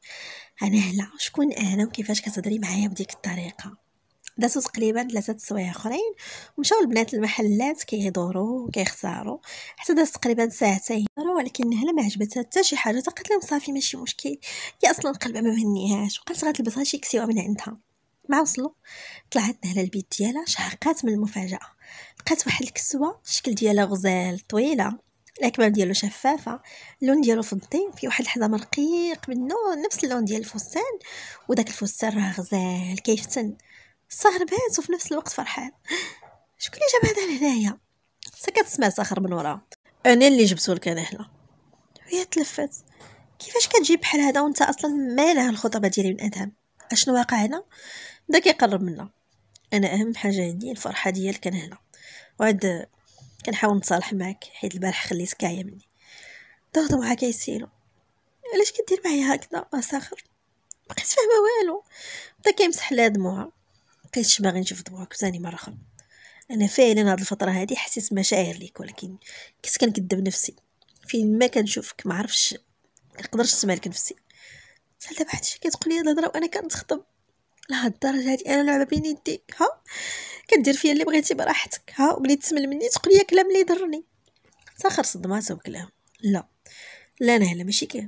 انا هلا شكون انا وكيفاش كتهضري معايا بديك الطريقه دازو تقريبا ثلاثه سوايع اخرين ومشاو البنات المحلات كيدوروا وكيختاروا حتى داز تقريبا ساعتين ولكن هلا ما عجبتها حتى شي حاجه قالت لهم صافي ماشي مشكل هي اصلا قلبها ما مهنيهاش وقالت غتلبسها شي كسيوه من عندها مع وصلوا طلعت نهلا البيت ديالها شحقات من المفاجاه لقات واحد الكسوه الشكل ديالها غزال طويله الاكمام ديالو شفافه اللون ديالو فضي في واحد الحزام رقيق منه نفس اللون ديال الفستان وداك الفستان راه غزال كيفتن السهر بات وفي نفس الوقت فرحان شكون اللي جاب هذا لهنايا سكت كتسمع صخر من وراه انا اللي جبتو لك انا هنا وهي تلفت كيفاش كتجيب بحال هذا وانت اصلا مالها الخطبه ديالي من ادهم اشنو واقع هنا دا كيقرب منا انا اهم حاجه عندي الفرحه ديالك هنا وعد كنحاول نتصالح معاك حيت البارح خليتك عيا مني ضغط معاك يسيلو علاش كدير معايا هكذا مساخر مبقيت فاهمه والو بدا كيمسح لها دموعها مبقيتش باغي نشوف دموعك ثاني مره اخرى انا فعلا هاد الفتره هادي حسيت مشاعر ليك ولكن كنت كنكذب نفسي فين ما كنشوفك ما عرفش نقدرش نسمع لك نفسي بحال دابا حتى كتقولي هاد الهضره وانا كنتخطب لهاد الدرجه هادي انا لعبه بين يديك ها كدير فيا اللي بغيتي براحتك ها وملي تسمل مني تقول لي كلام اللي يضرني ساخر صدماتها وكلام لا لا نهلا ماشي كي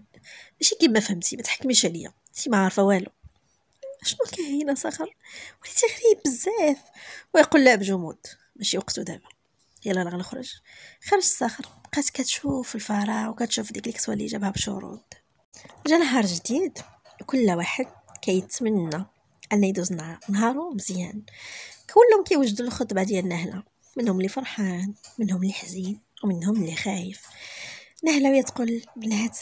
ماشي كيما فهمتي ما تحكميش عليا انتي ما عارفه والو شنو كاينه ساخر وليتي غريب بزاف ويقول لا بجمود ماشي وقتو دابا يلا انا غنخرج خرج الساخر بقات كتشوف الفرع وكتشوف ديك الكسوه اللي جابها بشروط جا نهار جديد كل واحد كيتمنى ان يدوز نهارو مزيان كلهم كيوجدوا الخطبه ديال نهله منهم اللي فرحان منهم اللي حزين ومنهم اللي خايف نهله وهي تقول بنات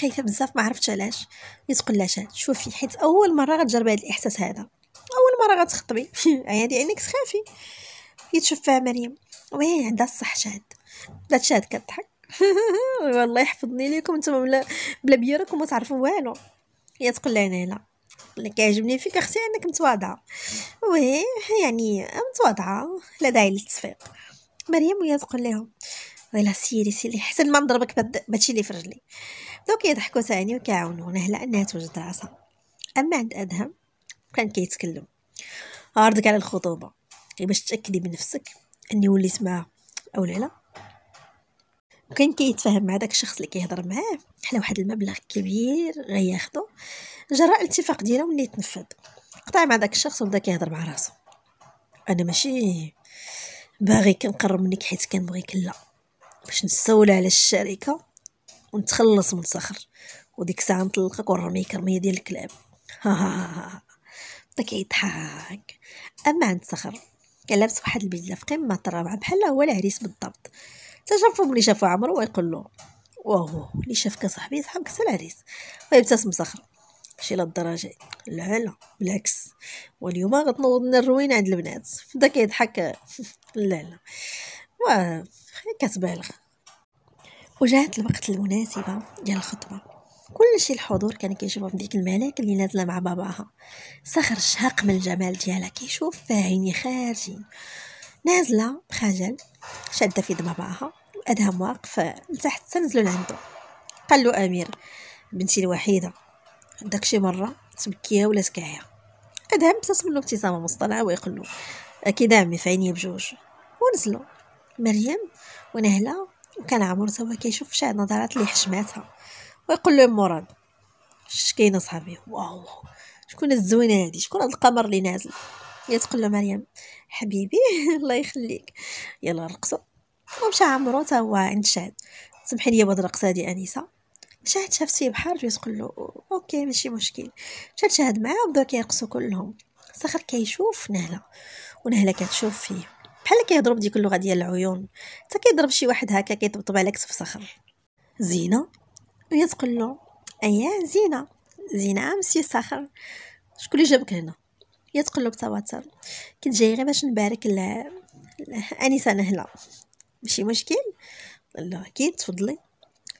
خايفه بزاف ما عرفتش علاش هي تقول لها شوفي حيت اول مره غتجرب هذا الاحساس هذا اول مره غتخطبي عادي يعني عينك تخافي يتشوف فيها مريم وهي عندها الصح شاد بدات شاد كتضحك والله يحفظني ليكم نتوما بلا بلا بيا راكم ما تعرفوا والو هي تقول لها نهله اللي كيعجبني فيك اختي انك متواضعه وي يعني متواضعه لا داعي للتصفيق مريم وهي تقول لهم ويلا سيري سيري حسن ما نضربك بهادشي اللي في رجلي بداو كيضحكوا ثاني وكيعاونونا هلا انها توجد راسها اما عند ادهم كان كيتكلم عرضك على الخطوبه باش تاكدي بنفسك اني وليت معاه او لا لا وكان كيتفاهم مع داك الشخص اللي كيهضر معاه على واحد المبلغ كبير غياخدو جراء الاتفاق ديالها واللي تنفذ قطع مع داك الشخص وبدا كيهضر مع راسو انا ماشي باغي كنقرب منك حيت كنبغيك لا باش نسولى على الشركه ونتخلص من صخر وديك الساعه نطلقك ونرميك رميه ديال الكلاب ها ها بدا كيضحك اما عند صخر كان لابس واحد البدله في قمه الرابعه بحال هو العريس بالضبط تشافو ملي شافو عمرو ويقول له واو اللي شافك صاحبي صاحبك حتى العريس ويبتسم صخر ماشي للدرجه لا لا بالعكس واليوم غتنوض لنا الروين عند البنات بدا كيضحك لا لا واه كتبالغ وجات الوقت المناسبه ديال الخطبه كلشي الحضور كان كيشوفها في ديك الملاك اللي نازله مع باباها صخر شهق من الجمال ديالها كيشوف فيها عيني خارجين نازله بخجل شاده في باباها وادهم واقف لتحت تنزلوا لعندو قال له امير بنتي الوحيده داكشي برا تبكيها ولا تكعيا ادهم ابتسم له ابتسامه مصطنعه ويقول له اكيد عمي في عينيا بجوج ونزلوا مريم ونهلا وكان عمر توا كيشوف شي نظرات اللي حشماتها ويقول له مراد اش كاينه صاحبي واو شكون الزوينه هادي شكون هاد القمر اللي نازل هي تقول له مريم حبيبي الله يخليك يلا رقصوا ومشى عمرو تا هو عند شاد سمحي لي بهاد الرقصه هادي انسه شاهد شاف سي بحر جويس قال له اوكي ماشي مشكل مشات شاهد معاه وبداو كيرقصوا كلهم صخر كيشوف نهله ونهله كتشوف فيه بحال كيهضروا بديك اللغه ديال العيون حتى كيضرب شي واحد هكا كيطبطب على كتف صخر زينه وهي تقول له ايا زينه زينه امسي صخر شكون اللي جابك هنا هي تقول له بتوتر كنت جاي غير باش نبارك ل... انيسه نهله ماشي مشكل لا اكيد تفضلي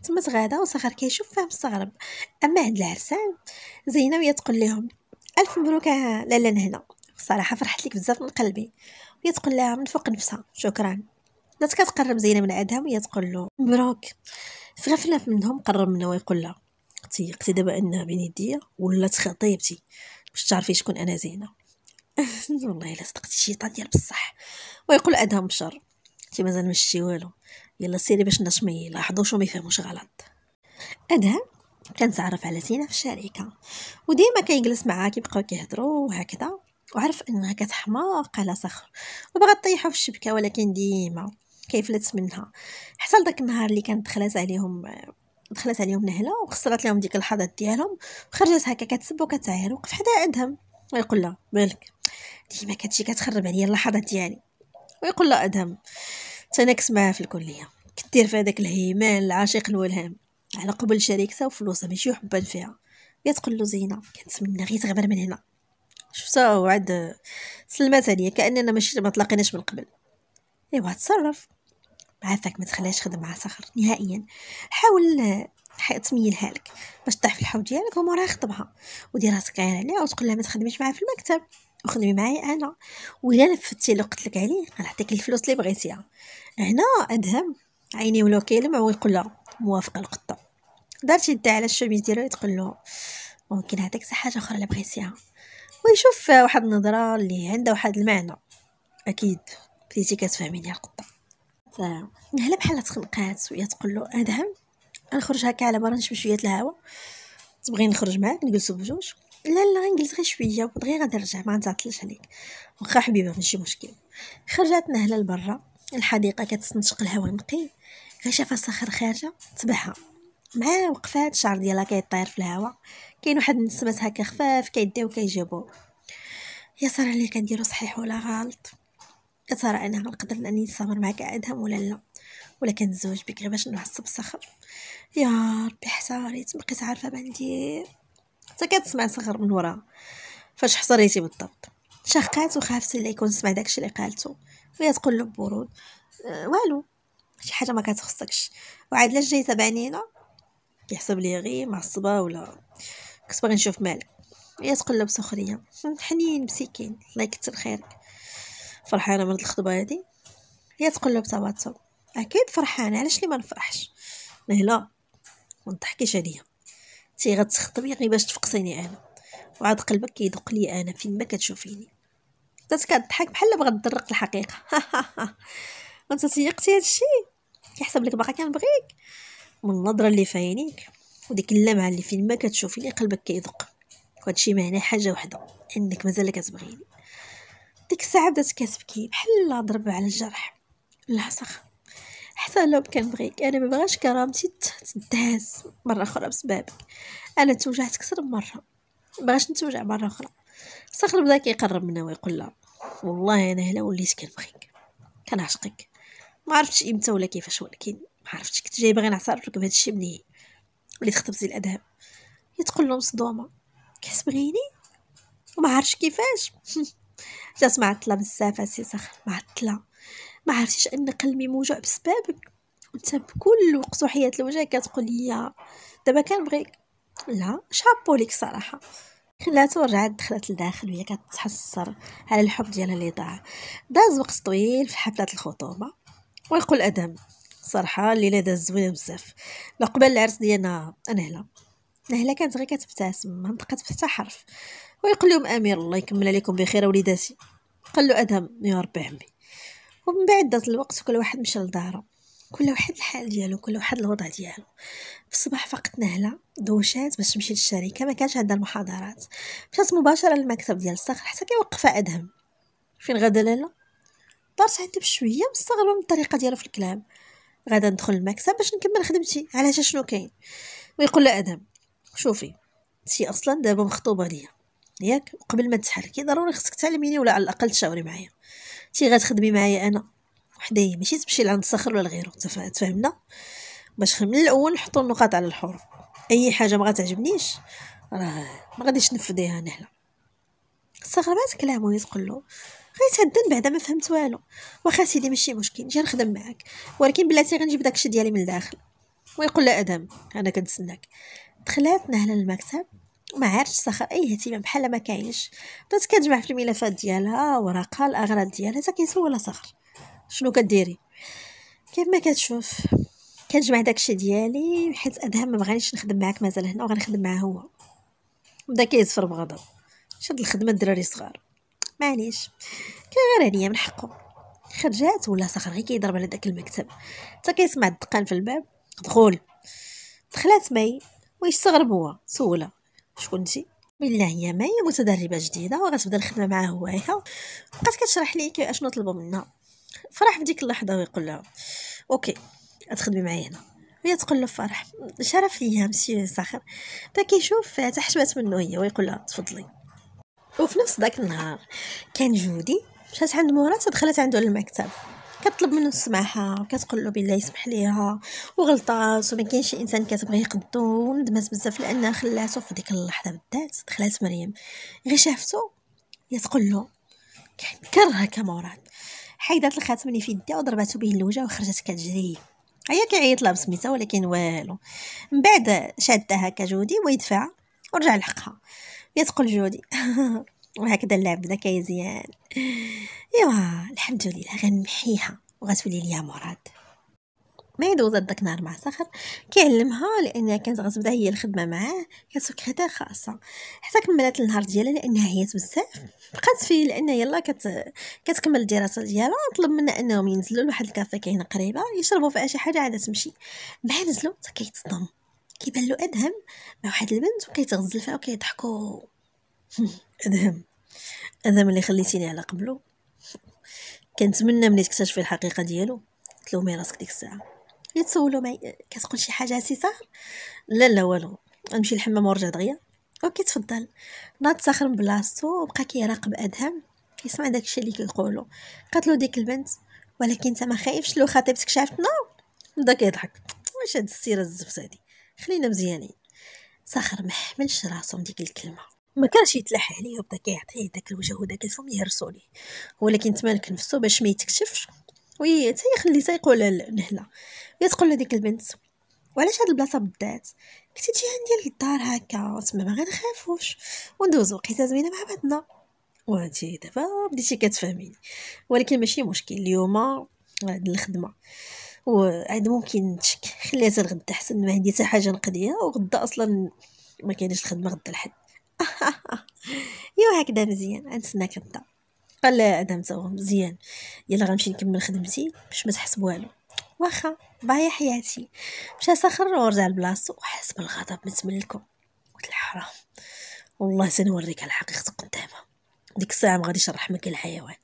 تما تغادا وصغر كيشوف فيها مستغرب اما عند العرسان زينه وهي تقول لهم الف مبروك لالا نهنا صراحه فرحت لك بزاف من قلبي وهي تقول لها من فوق نفسها شكرا بدات كتقرب زينه من عندها وهي تقول له مبروك في غفله منهم قرب منها ويقول لها اختي قلتي دابا انها بين يديا ولات خطيبتي باش تعرفي شكون انا زينه والله الا صدقتي الشيطان ديال بصح ويقول ادهم بشر انت مازال مشتي والو يلا سيري باش الناس ما يلاحظوش وما يفهموش غلط ادهم كنتعرف على زينه في الشركه وديما كيجلس معاها كيبقاو كيهضروا وهكذا وعرف انها كتحماق على صخر وبغى طيحه في الشبكه ولكن ديما كيفلت منها حتى لذاك النهار اللي كانت دخلات عليهم دخلت عليهم نهله وخسرت لهم ديك اللحظات ديالهم وخرجت هكا كتسب وكتعاير وقف حدا ادهم ويقول لها بالك ديما كتجي كتخرب عليا اللحظات ديالي ويقول لها ادهم تناكس معاه في الكليه كدير في هذاك الهيمان العاشق الولهام على قبل شريكتها وفلوسها ماشي وحبان فيها كتقول له زينه كنتمنى غير تغبر من هنا شفتها وعاد سلمات عليا كاننا ماشي ما تلاقيناش من قبل ايوا تصرف مع ذاك ما تخليهاش خدم مع صخر نهائيا حاول تميلها لك باش طيح في الحوض ديالك وموراها خطبها ودير راسك غير عليها وتقول لها ما تخدميش معاها في المكتب وخدمي معايا انا ولا لفتي اللي قلت لك عليه غنعطيك الفلوس اللي بغيتيها هنا ادهم عيني ولاو كيلمع ويقول لها موافقه القطه دارت يدها على الشوميز ديالو يتقول له ممكن نعطيك حتى حاجه اخرى اللي بغيتيها ويشوف واحد النظره اللي عندها واحد المعنى اكيد بديتي كتفهميني القطه فهلا بحال تخنقات وهي تقول له ادهم نخرج هكا على برا نشم شويه الهواء تبغي نخرج معاك نجلسوا بجوج لا لا غنجلس غير شويه ودغيا غادي نرجع ما نتعطلش عليك واخا حبيبه ماشي مشكل خرجات نهله لبرا الحديقه كتستنشق الهواء النقي غير شافها صخر خارجه تبعها معاه وقفات شعر ديالها كيطير في الهواء كاين واحد النسمات هكا خفاف كيديو وكيجيبو يا ساره اللي كنديرو صحيح ولا غلط يا ساره انا غنقدر اني نصبر معاك ادهم ولا لا ولا كنتزوج بك غير باش نعصب الصخر يا ربي حساري تبقيت عارفه ما ندير حتى كتسمع صغر من وراها فاش حصريتي بالضبط شقات وخافت اللي يكون سمع داكشي اللي قالته وهي تقول له ببرود أه والو شي حاجه ما كتخصكش وعاد لاش جاي تبعني هنا كيحسب لي غير معصبه ولا كنت باغي نشوف مالك هي تقول له بسخريه حنين مسكين الله يكثر خيرك فرحانه من الخطبه هادي هي تقول له بتواتر اكيد فرحانه علاش لي ما نفرحش هنا ما نضحكيش عليا تي غتخدمي غير باش تفقسيني انا وعاد قلبك كيدق لي انا فين ما كتشوفيني بدات كضحك بحال بغات تدرق الحقيقه انت تيقتي هادشي كيحسب لك باقا كنبغيك من النظره اللي في عينيك وديك اللمعه اللي فين ما كتشوفيني قلبك كيدق وهادشي معناه حاجه وحده انك مازال كتبغيني ديك الساعه بدات كتبكي بحال ضربه على الجرح لا صخ حتى لو كنبغيك انا ما بغاش كرامتي تدهس مره اخرى بسببك انا توجعت اكثر من مره بغاش نتوجع مره اخرى صخر بدا كيقرب منها ويقول لها والله انا هلا وليت كنبغيك كنعشقك ما عرفتش امتى ولا كيفاش ولكن ما عرفتش كنت جاي باغي نعترف لك بهذا الشيء مني وليت خطبتي الادهم يتقول تقول له مصدومه بغيني وما عرفش كيفاش جات معطله بزاف سي صخر معطله ما عرفتيش ان قلبي موجوع بسببك انت بكل وقت وحياه الوجه كتقول لي دابا كنبغيك لا شابو ليك صراحه خلاتو رجعت دخلت لداخل وهي كتحسر على الحب ديالها اللي ضاع داز وقت طويل في حفله الخطوبه ويقول ادم صراحه الليله داز زوينه بزاف لا قبل العرس ديالنا نهله نهله كانت غير كتبتسم ما نطقت حتى حرف ويقول لهم امير الله يكمل عليكم بخير وليداتي قال له ادم يا ربي عمي ومن بعد دات الوقت وكل واحد مشى لدارو كل واحد الحال ديالو كل واحد الوضع ديالو في الصباح فقت نهلة دوشات باش تمشي للشركة ما كانش عندها المحاضرات مشات مباشرة للمكتب ديال الصقر حتى كيوقفها أدهم فين غدا لالا دارت عندها بشوية مستغربة من الطريقة ديالو في الكلام غادا ندخل المكتب باش نكمل خدمتي علاش شنو كاين ويقول لها أدهم شوفي انتي أصلا دابا مخطوبة ليا ياك وقبل ما تحركي ضروري خصك تعلميني ولا على الأقل تشاوري معايا انت غتخدمي معايا انا وحدي ماشي تمشي لعند الصخر ولا غيره تفاهمنا باش من الاول نحطو النقاط على الحروف اي حاجه ما غتعجبنيش راه ما غاديش نفذيها انا هنا استغربات كلامه تقول له غير تهدن بعدا ما فهمت والو واخا سيدي ماشي مشكل نجي نخدم معاك ولكن بلاتي غنجيب داكشي ديالي من الداخل ويقول لها ادم انا كنتسناك دخلات نهله للمكتب ما عارفش سخر اي اهتمام بحال ما كاينش بدات كتجمع في الملفات ديالها ورقها الاغراض ديالها حتى كيسولها سخر شنو كديري كيف ما كتشوف كنجمع داكشي ديالي حيت ادهم ما بغانيش نخدم معاك مازال هنا وغنخدم معاه هو بدا كيزفر بغضب شد الخدمه الدراري صغار معليش كان غير عليا من حقه خرجات ولا صخر غير كيضرب على داك المكتب حتى كيسمع الدقان في الباب دخول دخلات مي واش استغرب هو سولها شكون نتي بالله هي ما هي متدربه جديده وغتبدا الخدمه مع هوايه بقات كتشرح لي اشنو طلبوا منها فرح في ديك اللحظه ويقول لها اوكي تخدمي معايا هنا هي تقول له فرح شرف ليا مسيو ساخر فكيشوف تحشمات منه هي ويقول لها تفضلي وفي نفس داك النهار كان جودي مشات عند مورا دخلت عنده للمكتب كطلب منه السماحه وكتقول له بالله يسمح ليها وغلطات وما كاينش انسان كتبغي يقدو وندمت بزاف لانها خلاتو في ديك اللحظه بالذات دخلات مريم غير شافتو هي له كرهك مراد حيدات الخاتم اللي في يديها وضرباتو به الوجه وخرجت كتجري هي كيعيط لها بسميتها ولكن والو من بعد شادها كجودي ويدفع ورجع لحقها هي تقول جودي وهكذا اللعب بدا كيزيان ايوا الحمد لله غنمحيها وغتولي ليا مراد ما يدوز داك النهار مع صخر كيعلمها لانها كانت غتبدا هي الخدمه معاه كسكرتير خاصه حتى كملات النهار ديالها لانها عيات بزاف بقات فيه لان يلا كت... كتكمل الدراسه ديالها طلب منا انهم ينزلوا لواحد الكافي كاين قريبه يشربوا فيها شي حاجه عاد تمشي مع نزلوا حتى كيتصدم كيبان له ادهم مع واحد البنت وكيتغزل فيها وكيضحكوا أدهم أدهم اللي خليتيني على قبله كنتمنى ملي تكتشفي الحقيقة ديالو تلومي راسك ديك الساعة يتسولوا معي كتقول شي حاجة سي سهل لا لا والو نمشي للحمام ونرجع دغيا اوكي تفضل ناض ساخر من بلاصتو وبقى كيراقب ادهم كيسمع داكشي اللي كيقولو قالت له ديك البنت ولكن انت ما خايفش لو خطيبتك شافتنا بدا كيضحك واش هاد السيره الزفت هادي خلينا مزيانين ساخر محملش راسو من ديك الكلمه ما كانش يتلح عليه وبدا كيعطيه داك الوجه وداك الفم يهرسو ليه ولكن تمالك نفسه باش ما يتكشفش وي حتى يخلي تيقول لنهله يا تقول لديك البنت وعلاش هاد البلاصه بالذات كنت تجي عندي للدار هكا تما ما غنخافوش وندوزو وقيته زوينه مع بعضنا وانتي دابا بديتي كتفهميني ولكن ماشي مشكل اليوم هاد الخدمه وعاد ممكن نتشك خليها حتى لغدا حسن ما عندي حتى حاجه نقضيها وغدا اصلا ما كاينش الخدمه غدا لحد ايوا هكذا مزيان غنتسناك انت قال لا ادم هو مزيان يلا غنمشي نكمل خدمتي باش ما تحس والو واخا باي حياتي مشى سخر ورجع لبلاصتو وحس بالغضب متملكو قلت الحرام والله سنوريك الحقيقه قدامها ديك الساعه ما غاديش نرحمك الحيوان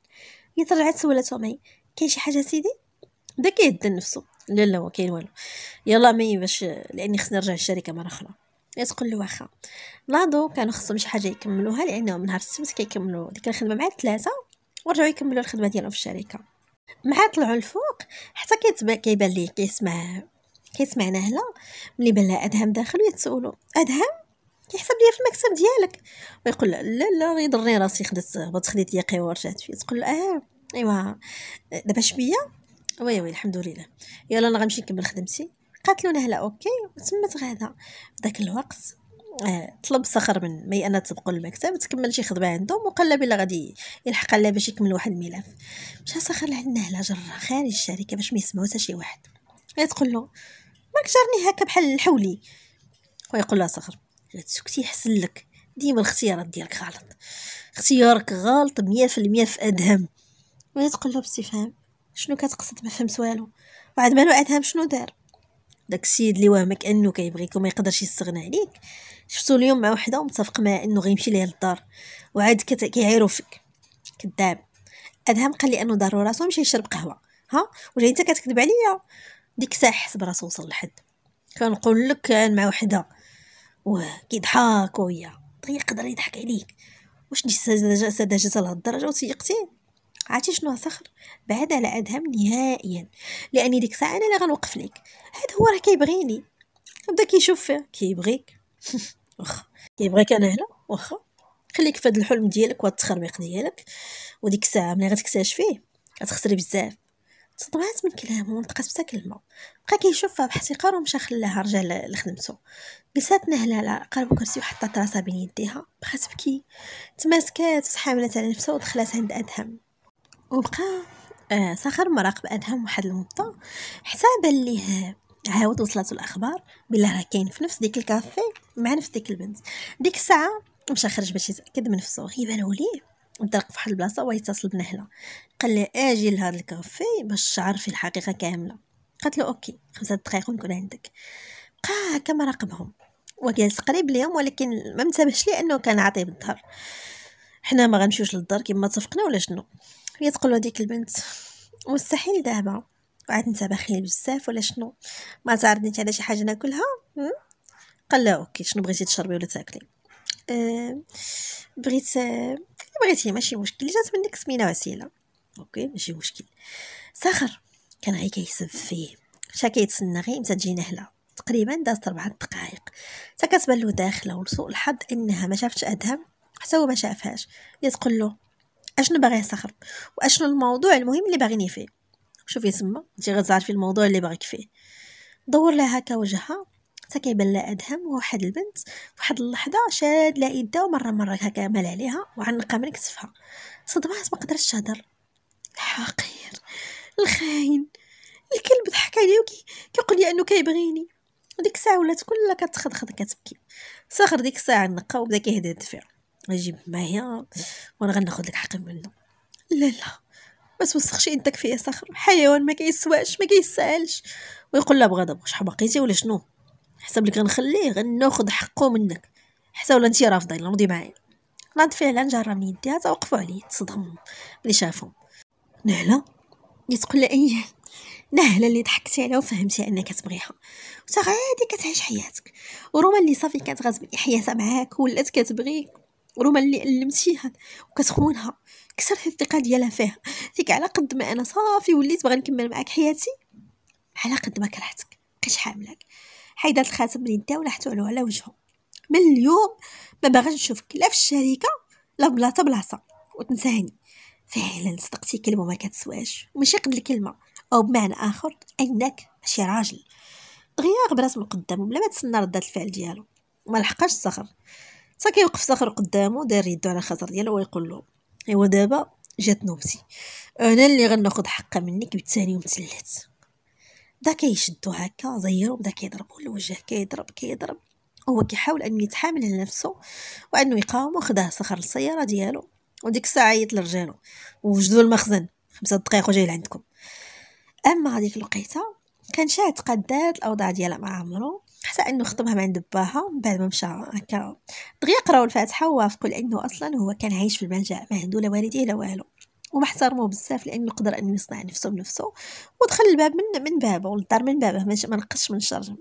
هي طلعت سولتو امي كاين شي حاجه سيدي بدا كيهد نفسو لا لا ما كاين والو يلا مي باش لاني خصني نرجع للشركه مره اخرى تقول له واخا لادو كانوا خصهم شي حاجه يكملوها لانهم نهار السبت كيكملوا ديك الخدمه مع الثلاثه ورجعوا يكملوا الخدمه ديالهم في الشركه مع طلعوا الفوق حتى كيبان ليه كيسمع كيسمع نهله ملي بان لها ادهم داخل ويتسولو ادهم كيحسب ليا في المكتب ديالك ويقول لا لا غيضرني راسي خدت هبط خديت ليا قهوه ورجعت فيه تقول اه ايوا دابا شويه وي وي الحمد لله يلا انا غنمشي نكمل خدمتي قاتلو نهلا اوكي وتما تغادى داك الوقت آه، طلب صخر من مي انا تبقوا المكتب تكمل شي خدمه عندهم وقال لها بلا غادي يلحق لها باش يكمل واحد الملف مشى صخر لعند النهله جرى خارج الشركه باش ما يسمعو شي واحد تقول له ماك جرني هكا بحال الحولي ويقول لها صخر تسكتي حسن لك ديما الاختيارات ديالك غلط اختيارك غلط مية في المية في ادهم وهي تقول له باستفهام شنو كتقصد ما فهمت والو ما مالو ادهم شنو دار داك السيد اللي وهمك انه كيبغيك وما يقدرش يستغنى عليك شفتو اليوم مع وحده ومتفق معها انه غيمشي ليه للدار وعاد كيعيرو فيك كذاب ادهم قال لي انه ضروري راسو مشى يشرب قهوه ها وجاي انت كتكذب عليا ديك الساعه حس براسو وصل لحد كنقول لك كان مع وحده وكيضحك وهي يقدر يضحك عليك واش دي سذاجه سذاجه لهالدرجه وتيقتي عرفتي شنو صخر بعد على ادهم نهائيا لاني ديك الساعه انا اللي غنوقف لك هاد هو راه كيبغيني بدا كيشوف فيها كيبغيك واخا كيبغيك انا هنا واخا خليك في الحلم ديالك وهاد التخربيق ديالك وديك الساعه ملي غتكتشفيه غتخسري بزاف تصدمات من كلامه ونطقات بتا كلمه بقى كيشوفها باحتقار ومشى خلاها رجع لخدمته جلسات نهلاله قلب كرسي وحطت راسها بين يديها بقات تبكي تماسكات حاملت على نفسها ودخلات عند ادهم وبقى آه صخر مراقب أدهم واحد المدة حتى بان ليه عاود وصلته الاخبار بلي راه كاين في نفس ديك الكافي مع نفس ديك البنت ديك الساعه مشى خرج باش يتاكد من نفسه بانوا ليه في فواحد البلاصه ويتصل بنهله قال لي اجي لهاد الكافي باش تعرفي الحقيقه كامله قالت له اوكي خمسة دقائق ونكون عندك بقى هكا مراقبهم وجالس قريب ليهم ولكن ما انتبهش ليه انه كان عاطي بالظهر حنا ما غنمشيوش للدار كما اتفقنا ولا شنو هي تقول له ديك البنت مستحيل دابا وعاد انت بخيل بزاف ولا شنو ما تعرضنيش على شي حاجه ناكلها قال لا اوكي شنو بغيتي تشربي ولا تاكلي آه، بغيت آه، بغيتي ماشي مشكل جات منك سمينه وسيله اوكي ماشي مشكل سخر كان غير كيسب فيه شا كيتسنى غير امتى تجي نهله تقريبا دازت ربع دقائق تا كتبان له داخله ولسوء الحظ انها ما شافتش ادهم حتى هو ما شافهاش هي تقول له اشنو باغي نسخر واشنو الموضوع المهم اللي باغيني فيه شوفي تما انت غتعرفي الموضوع اللي باغيك فيه دور لها هكا وجهها حتى كيبان لها ادهم وواحد البنت واحد اللحظه شاد لها يدها ومره مره هكا مال عليها وعنقها من كتفها صدمات ما قدرتش تهضر الحقير الخاين الكلب ضحك عليا وكي كيقول لي انه كيبغيني ديك الساعه ولات كلها كتخضخض كتبكي صخر ديك الساعه النقه وبدا كيهدد فيها نجيب معايا وانا غناخذ لك حقي منه لا لا ما توسخش يدك فيه صخر حيوان ما كيسواش ما كيسالش ويقول لها بغضب شحال بقيتي ولا شنو حسب لك غنخليه غناخذ حقه منك حتى ولا انت رافضه يلا نوضي معايا رد فعلا جرى من يديها توقفوا عليه تصدم ملي شافهم نهله يتقول لها ايه نهله اللي ضحكتي عليها وفهمتي انك كتبغيها وتا غادي كتعيش حياتك وروما اللي صافي كانت غتبني حياتها معاك ولات كتبغيك روما اللي علمتيها وكتخونها كسرتي الثقه ديالها فيها ديك على قد ما انا صافي وليت باغي نكمل معاك حياتي على قد ما كرهتك بقيت حاملك حيدات الخاتم من يدها ولاحتو على وجهه من اليوم ما باغاش نشوفك لا في الشركه لا بلاصه بلاصه وتنساني فعلا صدقتي كلمه ما كتسواش وماشي قد الكلمه او بمعنى اخر انك ماشي راجل دغيا غبرات من قدام بلا ما تسنى ردات الفعل ديالو ما لحقاش الصخر حتى كيوقف صخر قدامه دار يدو على خاطر ديالو ويقول له ايوا دابا جات نوبتي انا اللي غناخذ حقها منك بالثاني يوم بدا كيشدو هكا زيرو بدا كيضربو الوجه كيضرب كيضرب هو كيحاول ان يتحامل على نفسه وانه يقاوم وخداه صخر السياره ديالو وديك الساعه عيط لرجالو وجدوا المخزن خمسة دقائق وجاي لعندكم اما هذيك الوقيته كان شاهد قداد الاوضاع ديالها مع عمرو حتى انه خطبها عند باها من بعد ما مشى هكا دغيا قراو الفاتحه ووافقوا لانه اصلا هو كان عايش في الملجا ما عنده لا والديه لا والو وما بزاف لانه قدر انه يصنع نفسه بنفسه ودخل الباب من من بابه والدار من بابه ما نقصش من شرجم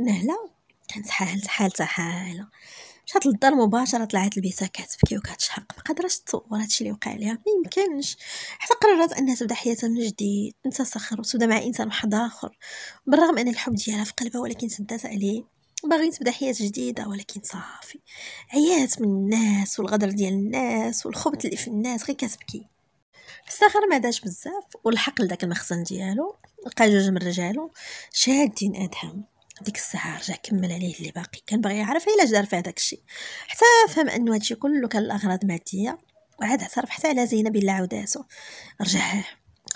نهله كانت حالته حالته حاله مشات للدار مباشره طلعت لبيتها كتبكي وكتشحق ما قدرتش تصور هادشي اللي وقع ليها ما يمكنش حتى قررت انها تبدا حياتها من جديد من تسخر وتبدا مع انسان واحد اخر بالرغم ان الحب ديالها في قلبها ولكن سدات عليه باغي تبدا حياه جديده ولكن صافي عيات من الناس والغدر ديال الناس والخبط اللي في الناس غير كتبكي استخر ما داش بزاف ولحق لداك المخزن ديالو لقى جوج من رجالو شادين ادهم ديك الساعه رجع كمل عليه اللي باقي كان باغي يعرف علاش دار في هذاك الشيء حتى فهم انه هادشي كله كان الاغراض ماديه وعاد اعترف حتى على زينب الا عوداتو رجع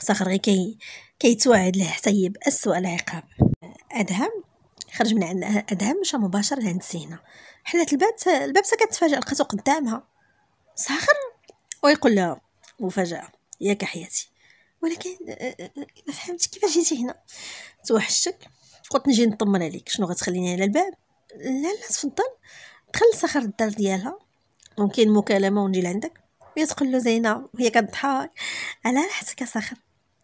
صخر غير كي كيتوعد ليه حتى يبأس العقاب ادهم خرج من عند ادهم مشى مباشره لعند سينا حلات الباب الباب سا كتفاجئ لقاتو قدامها صخر ويقول لها مفاجاه ياك حياتي ولكن آه، آه، آه، ما فهمتش كيفاش جيتي هنا توحشتك فقلت نجي نطمن عليك شنو غتخليني على الباب لا لا تفضل دخل سخر الدار ديالها ممكن مكالمه ونجي لعندك هي تقول له زينه وهي كتضحك على راحتك يا سخر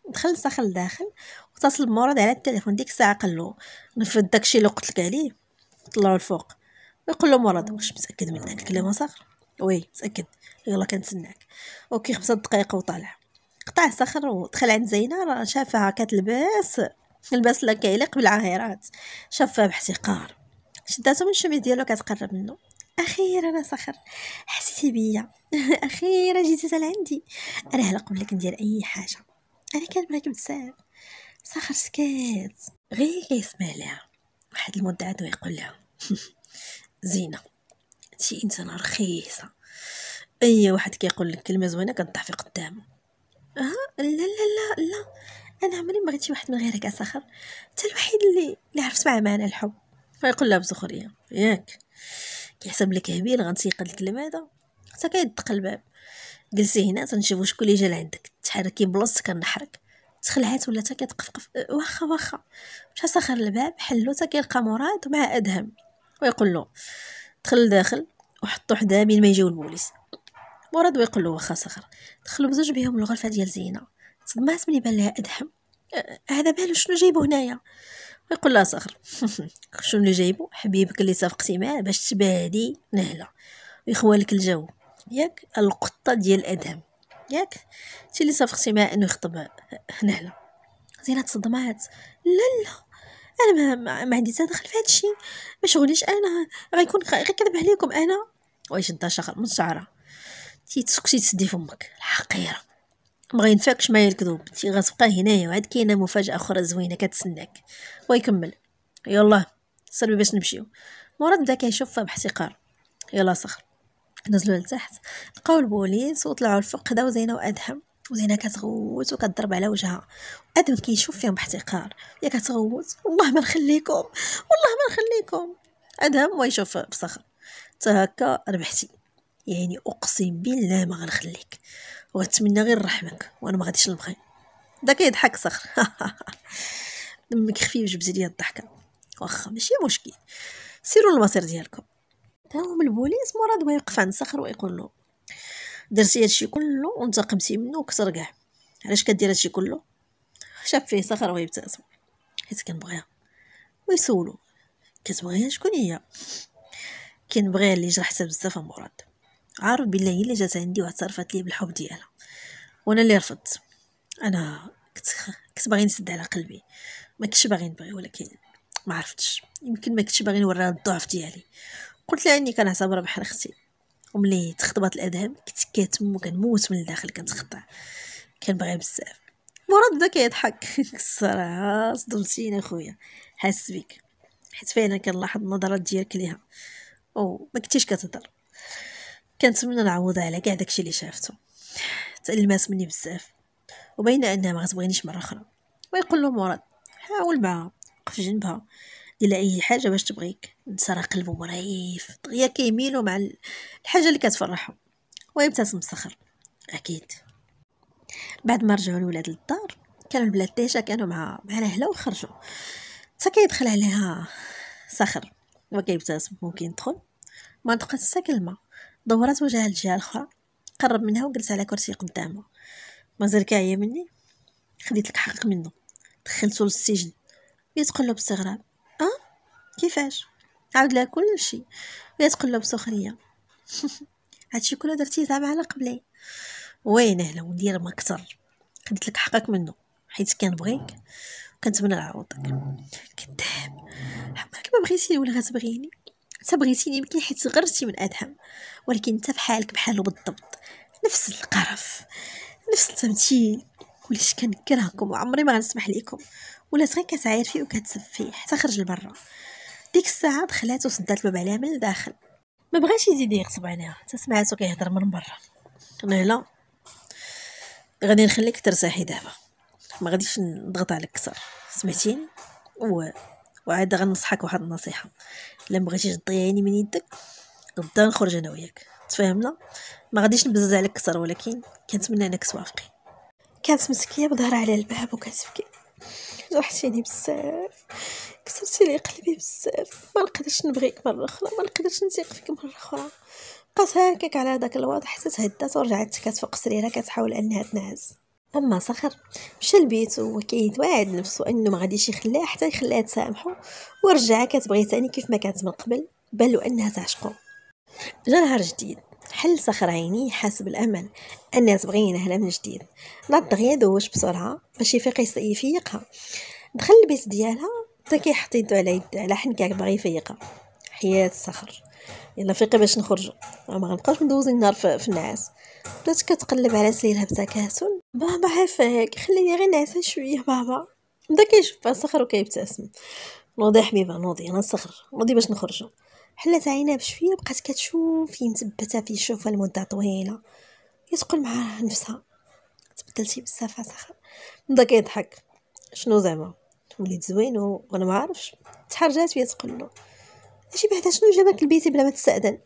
دخل سخر لداخل واتصل بمراد على التليفون ديك الساعه قال له نفذ داكشي اللي قلت لك عليه طلعوا الفوق ويقول له مراد واش متاكد من داك الكلام صخر وي متاكد يلا كنتسناك اوكي خمسة دقائق وطالع قطع سخر ودخل عند زينه راه شافها كتلبس لا كيليق بالعاهرات شافها باحتقار شداتو من الشميس ديالو كتقرب منه اخيرا صخر حسيتي بيا اخيرا جيتي حتى عندي انا هلا قبل ندير اي حاجه انا كنبغيك بزاف صخر سكات غير كيسمع لها واحد المده عاد ويقول لها زينه انتي انسانه رخيصه اي واحد كيقول لك كلمه زوينه كتضعفي قدامه اه لا لا لا لا انا عمري ما شي واحد من غيرك اسخر انت الوحيد اللي اللي عرفت معاه معنى الحب فيقول لها بسخريه ياك كيحسب لك هبيل غنتيقى الكلمه هذا حتى كيدق الباب جلسي هنا تنشوفو شكون اللي جا لعندك تحركي بلاصتك كنحرك تخلعات ولا تا كتقفقف أه، واخا واخا مشى سخر الباب حلو تا كيلقى مراد مع ادهم ويقول له دخل لداخل وحطو حدا بين ما يجيو البوليس مراد ويقول له واخا سخر دخلوا بزوج بهم الغرفه ديال زينه صمات ملي بان لها ادهم آه، هذا بالو شنو جايبو هنايا ويقول لها صخر شنو اللي جايبو حبيبك اللي صفقتي معاه باش تبادي نهله ويخوالك الجو ياك القطه ديال ادهم ياك انت اللي صفقتي معاه انه يخطب نهله زينة تصدمات لا لا انا ما, ما عندي حتى دخل في هادشي الشيء ما شغليش انا غيكون غير كذب عليكم انا ويشدها شخر من شعرها تي تسكتي تسدي فمك الحقيره ما ينفكش معايا الكذوب تي غتبقى هنايا وعاد كاينه مفاجاه اخرى زوينه كتسناك ويكمل يلا صربي باش نمشيو مراد بدا كيشوفها باحتقار يلا صخر نزلوا لتحت لقاو البوليس وطلعوا الفوق خداو زينه وادهم وزينه كتغوت وكضرب على وجهها ادهم كيشوف فيهم باحتقار هي كتغوت والله ما نخليكم والله ما نخليكم ادهم ويشوف بصخر تا هكا ربحتي يعني اقسم بالله ما غنخليك وغتمنى غير رحمك وانا ما غاديش نبغي دا كيضحك صخر دمك خفيف جبت ليا الضحكه واخا ماشي مشكل سيروا للمصير ديالكم تاهم البوليس مراد يوقف عند صخر ويقول له درتي هادشي كله وانتقمتي منه وكثر كاع علاش كدير هادشي كله شاف فيه صخر ويبتسم حيت كنبغيها ويسولو كتبغيها شكون هي كنبغيها اللي جرحتها بزاف مراد عارف بالله هي اللي جات عندي واعترفت لي بالحب ديالها وانا اللي رفضت انا كنت كنت باغي نسد على قلبي ما كنتش باغي نبغي ولكن ما عرفتش يمكن ما كنتش باغي نوريها الضعف ديالي قلت لها اني كنعتبرها بحال اختي وملي تخطبات الادهب كنت كتم وكنموت من الداخل كنتخطع كنبغي بزاف مراد بدا كيضحك الصراحه آه، صدمتيني اخويا حاس بيك حيت فعلا كنلاحظ النظرات ديالك ليها ما كنتيش كتهضر كنتمنى نعوض على كاع داكشي اللي شافته تعلمات مني بزاف وباينه انها ما غتبغينيش مره اخرى ويقول له مراد حاول معها وقف جنبها دير اي حاجه باش تبغيك نسرى قلبه مريف دغيا كيميلو مع الحاجه اللي كتفرحو ويبتسم سخر اكيد بعد ما رجعوا الولاد للدار كانوا البلاد ديجا كانوا مع مع الاهلا وخرجوا حتى كيدخل عليها سخر وكيبتسم ممكن يدخل ما نطقت حتى كلمه دورات وجهها للجهة الأخرى قرب منها وجلس على كرسي قدامه مازال كاعية مني خديت لك حقك منه دخلته للسجن هي تقول له باستغراب اه كيفاش عاود لها كلشي وهي تقول له بسخريه هادشي كله درتيه زعما على قبلي وين اهلا ندير ما كتر خديت لك حقك منه حيت كنبغيك وكنتمنى نعوضك كذاب عمرك ما بغيتي ولا غتبغيني حتى بغيتيني يمكن حيت غرتي من ادهم ولكن انت بحالك بحالو بالضبط نفس القرف نفس التمثيل وليش كنكرهكم وعمري ما غنسمح لكم ولات غير كتعاير فيه وكتسب فيه حتى خرج لبرا ديك الساعه دخلات وسدات الباب عليها من الداخل ما بغاش يزيد يغصب عليها حتى سمعاتو كيهضر من برا لا غادي نخليك ترتاحي دابا ما غاديش نضغط عليك اكثر سمعتيني و وعاد غنصحك واحد النصيحه الا مبغيتيش تضيعيني من يدك غدا نخرج انا وياك تفاهمنا ما غاديش نبزز عليك كثر ولكن كنتمنى انك توافقي كانت مسكيه بظهرها على الباب وكتبكي جرحتيني بزاف كسرتي لي قلبي بزاف ما نقدرش نبغيك مره اخرى ما نقدرش نثيق فيك مره اخرى بقات هكاك على هذاك الوضع حتى تهدات ورجعت كتفوق سريرها كتحاول انها تنعس أما صخر مشى البيت وهو كيتواعد نفسو أنه ما غاديش يخليها حتى يخليها تسامحو ورجع كتبغي تاني كيف ما كانت من قبل بل انها تعشقو جا نهار جديد حل صخر عيني حاسب الامل انها تبغي ينهلا من جديد ناض دغيا دوش بسرعه باش يفيق يفيقها دخل البيت ديالها بدا كيحط يدو على يد على حنكه باغي يفيقها حياه صخر يلا فيقي باش نخرجوا ما غنبقاش ندوز النهار في النعاس بدات كتقلب على سليلها بتكاسل بابا عافاك خليني غير نعسان شويه بابا بدا كيشوف فيها الصخر وكيبتسم نوضي حبيبه نوضي انا الصخر نوضي باش نخرجوا حلات عينها بشويه بقات كتشوف مثبته في الشوفه لمده طويله كتقول مع نفسها تبدلتي بزاف صخر بدا كيضحك شنو زعما وليت زوين وانا ما عارفش تحرجات فيا تقول له ماشي بعدا شنو جابك لبيتي بلا ما تستأذن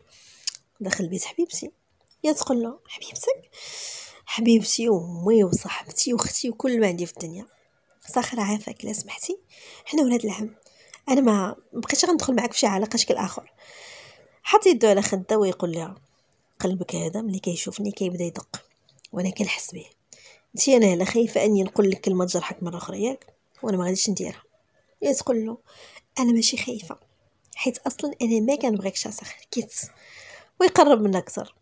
دخل البيت حبيبتي يا تقول له حبيبتك حبيبتي وامي وصاحبتي واختي وكل ما عندي في الدنيا صخر عافاك لا سمحتي حنا ولاد العم انا ما بقيتش غندخل معاك فشي علاقه شكل اخر حط يدو على خده ويقول لها قلبك هذا ملي كيشوفني كيبدا يدق وانا كنحس به انت انا لا خايفه اني نقول لك كلمه تجرحك مره اخرى ياك وانا ما غاديش نديرها يا تقول له انا ماشي خايفه حيت اصلا انا ما كنبغيكش كيت ويقرب منها اكثر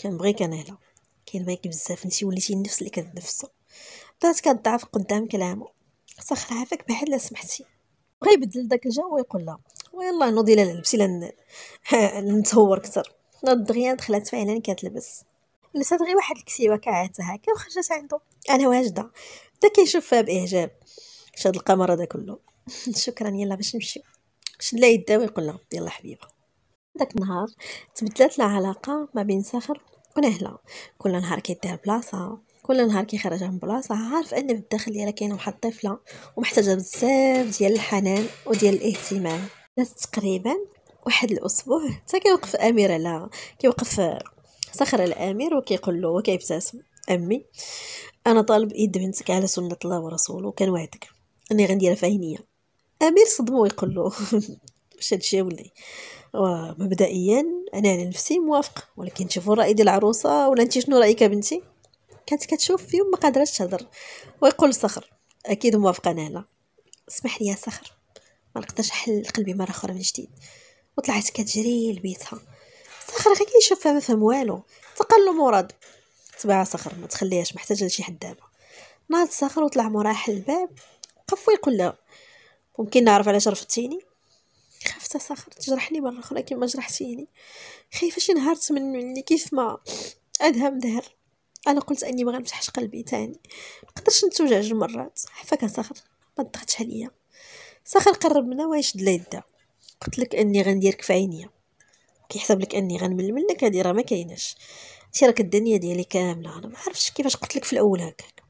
كنبغيك انا هنا كنبغيك بزاف انت وليتي النفس اللي كتنفسو بدات كتضعف قدام كلامه سخر عافاك بحال لا سمحتي بغا يبدل داك الجو ويقول لها ويلا نوضي لها لبسي لن نتهور كثر دغيا دخلت فعلا كتلبس لسات غير واحد الكسيوه كعادتها هكا وخرجت عنده انا واجده بدا كيشوف فيها باعجاب شاد القمر هذا كله شكرا يلا باش نمشيو شلا يدها ويقول لها يلا حبيبه داك النهار تبدلت العلاقه ما بين ساخر ونهله كل نهار كيديها بلاصه كل نهار كيخرجها من بلاصه عارف ان بالداخل ديالها كاينه واحد الطفله ومحتاجه بزاف ديال الحنان وديال الاهتمام دازت تقريبا واحد الاسبوع حتى كيوقف امير على كيوقف سخر الامير وكيقول له وكيبتسم امي انا طالب يد بنتك على سنه الله ورسوله وعدك اني غنديرها فهنيه أمير صدمو ويقول له واش هادشي ولي ومبدئيا انا على نفسي موافق ولكن شوفوا الراي ديال العروسه ولا انت شنو رايك بنتي كانت كتشوف فيهم ما قادراتش تهضر ويقول صخر اكيد موافقه انا هنا اسمح لي يا صخر ما نقدرش نحل قلبي مره اخرى من جديد وطلعت كتجري لبيتها صخر غير كيشوفها ما فهم والو له مراد تبع صخر ما تخليهاش محتاجه لشي حد دابا ناض صخر وطلع مراحل الباب وقف ويقول لها ممكن نعرف علاش رفضتيني خفت ساخر تجرحني مره اخرى كيما جرحتيني خايفه شي نهار تمن مني كيف ما ادهم دهر انا قلت اني ما غنفتحش قلبي تاني مقدرش نتوجع جوج مرات عفاك ساخر ما تضغطش عليا ساخر قرب منا ويشد لي يده قلت لك اني غنديرك في عينيا كيحسب لك اني غنمل منك هادي راه ما كايناش انت راك الدنيا ديالي كامله انا ما عرفتش كيفاش قلت لك في الاول هكاك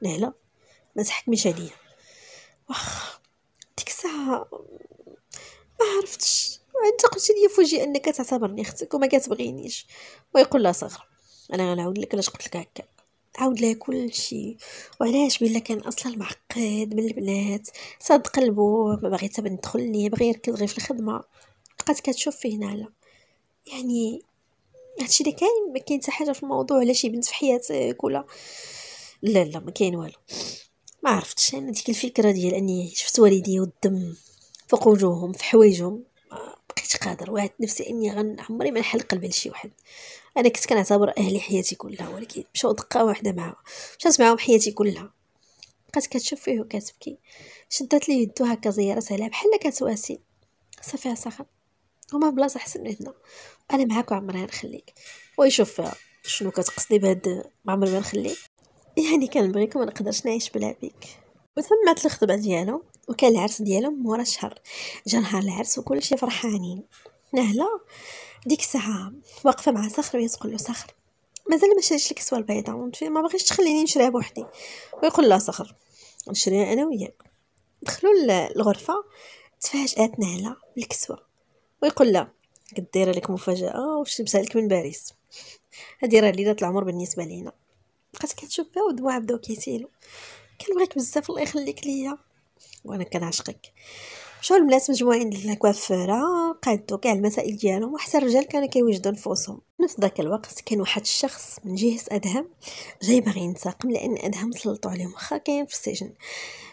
لا لا ما تحكميش عليا واخ ديك الساعه ما عرفتش وانت قلتي لي فوجي انك تعتبرني اختك وما كتبغينيش ويقول لها صغر انا غنعاود لك علاش قلت لك هكا عاود لها كل شيء وعلاش بلا كان اصلا معقد من البنات صاد قلبه ما باغي حتى ندخل ليه بغى يركز غير في الخدمه بقات كتشوف فيه نعله يعني هادشي اللي كاين ما كاين حتى حاجه في الموضوع ولا شي بنت في حياتك ولا لا لا ما كاين والو ما عرفتش انا ديك الفكره ديال اني شفت والدي والدم فوق وجوههم في حوايجهم بقيت قادر وعدت نفسي اني غن عمري ما نحل قلبي لشي واحد انا كنت كنعتبر اهلي حياتي كلها ولكن مشاو دقه واحده معاهم مشات معاهم حياتي كلها بقات كتشوف فيه وكتبكي شدات لي يدو هكا زيارات عليها بحال كتواسي صافي سخن هما بلاصه احسن من هنا انا معاك وعمري غنخليك ويشوف شنو كتقصدي بهاد عمري ما نخليك يعني كنبغيك وما نقدرش نعيش بلا بيك وتمات الخطبه ديالو وكان العرس ديالو مورا شهر جا نهار العرس وكلشي فرحانين نهلا ديك الساعه واقفه مع صخر ويتقول له صخر مازال ما شريتش الكسوه البيضاء فهمتي ما باغيش تخليني نشريها بوحدي ويقول له صخر نشريها انا وياك دخلوا الغرفه تفاجات نهلا بالكسوه ويقول لها كدير لك مفاجاه وش لك من باريس هادي راه ليله العمر بالنسبه لينا بقيت كتشوف فيها ودواها بداو كيتيلو كنبغيك بزاف الله يخليك ليا وانا كنعشقك مشاو البنات مجموعين ديال للكوافيره قادو كاع المسائل ديالهم وحتى الرجال كانوا كيوجدوا نفوسهم نفس ذاك الوقت كان واحد الشخص من جهه ادهم جاي باغي ينتقم لان ادهم سلطوا عليهم واخا كاين في السجن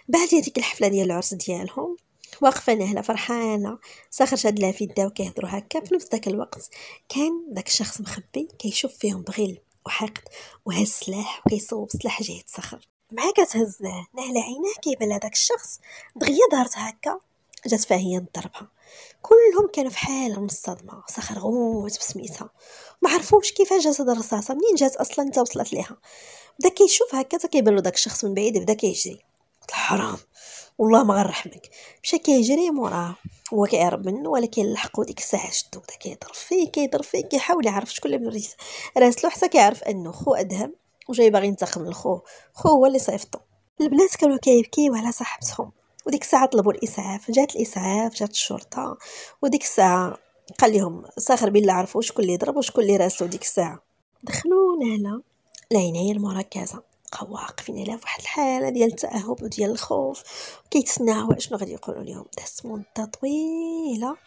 بعد هذيك الحفله ديال العرس ديالهم واقفه نهله فرحانه ساخرش هاد العفيده وكيهضروا هكا في نفس ذاك الوقت كان داك الشخص مخبي كيشوف فيهم بغل وحقد وهز سلاح وكيصوب سلاح جهه الصخر مع كتهزناه نهل عيناه كيبان هذاك الشخص دغيا دارت هكا جات فيها هي ضربها كلهم كانوا في حالة من الصدمة صخر غوت بسميتها ما عرفوش كيفاش جات هاد الرصاصة منين جات أصلا تا وصلت ليها بدا كيشوف هكا تا كيبان داك الشخص من بعيد بدا كيجري حرام والله ما غنرحمك مشى كيجري موراه هو كيهرب منه ولكن لحقو ديك الساعه شدو بدا كيضرب فيه كيضرب فيه كيحاول يعرف شكون اللي راسلو حتى كيعرف انه خو ادهم وجاي باغي ينتقم من خو هو اللي صيفطو البنات كانوا كيبكيو على صاحبتهم وديك الساعه طلبوا الاسعاف جات الاسعاف جات الشرطه وديك الساعه قال لهم ساخر بالله عرفوا شكون اللي ضرب وشكون اللي راسلو ديك الساعه دخلونا هنا لعينيه المركزه كيبقاو واقفين على واحد الحاله ديال التاهب وديال الخوف كيتسناو شنو غادي يقولوا لهم دازت مده طويله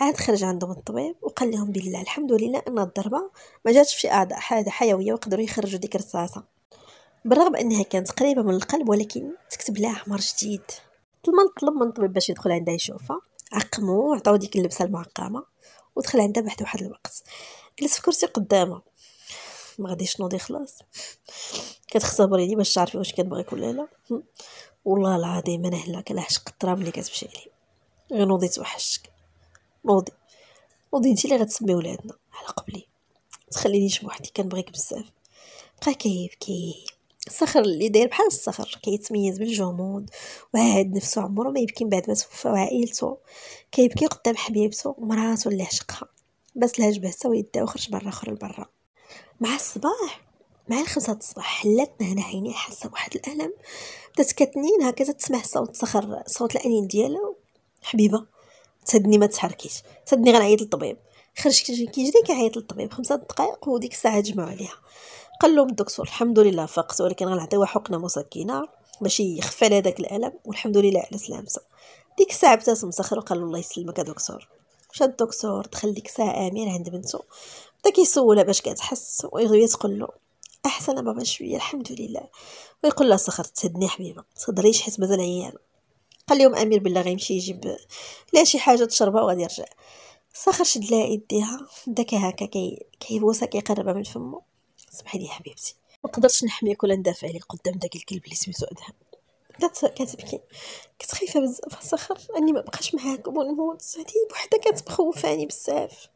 عاد خرج عندهم الطبيب وقال لهم بالله الحمد لله ان الضربه ما جاتش في اعضاء حاده حيويه وقدروا يخرجوا ديك الرصاصه بالرغم انها كانت قريبه من القلب ولكن تكتب لها احمر جديد من طلب من الطبيب باش يدخل عندها يشوفها عقمو وعطاو ديك اللبسه المعقمه ودخل عندها بعد واحد الوقت جلس في كرسي قدامها ما غاديش نوضي خلاص كتختبريني باش تعرفي واش كنبغيك ولا لا والله العظيم انا هلا كنعشق الطرام اللي كتمشي عليه غير نوضي توحشك نوضي نوضي انت اللي غتسمي ولادنا على قبلي تخلينيش بوحدي كنبغيك بزاف بقى كيبكي الصخر اللي داير بحال الصخر كيتميز بالجمود وعاد نفسه عمره ما يبكي من بعد ما توفى عائلته كيبكي قدام حبيبته ومراته اللي عشقها بس لها جبهته ويدها وخرج برا خرج برا مع الصباح مع الخمسة الصباح حلاتنا هنا عيني حاسة واحد الألم بدات كتنين هكذا تسمع صوت صخر صوت الأنين ديالها حبيبة تهدني ما تحركيش تهدني غنعيط للطبيب خرج كيجري كيعيط للطبيب خمسة دقائق وديك الساعة جمعوا عليها قال لهم الدكتور الحمد لله فقت ولكن غنعطيوها حقنة مسكنة باش يخفى على داك الألم والحمد لله على سلامته ديك الساعة ابتسم صخر وقال الله يسلمك يا دكتور مشى الدكتور دخل ديك الساعة أمير عند بنته بدا كيسولها باش كتحس وهي تقول احسن بابا شويه الحمد لله ويقول لها سخر تهدني حبيبه تهضريش حيت مازال عيانه قال لهم امير بالله غيمشي يجيب لا شي حاجه تشربها وغادي يرجع سخر شد لها يديها بدا هكا كي كيبوسها كيقربها من فمو سمحي لي حبيبتي ما قدرتش نحميك ولا ندافع عليك قدام داك الكلب اللي سميتو ادهم بدات كتبكي كنت خايفه بزاف سخر اني ما بقاش معاكم ونموت هادي بوحدها كتخوفاني بزاف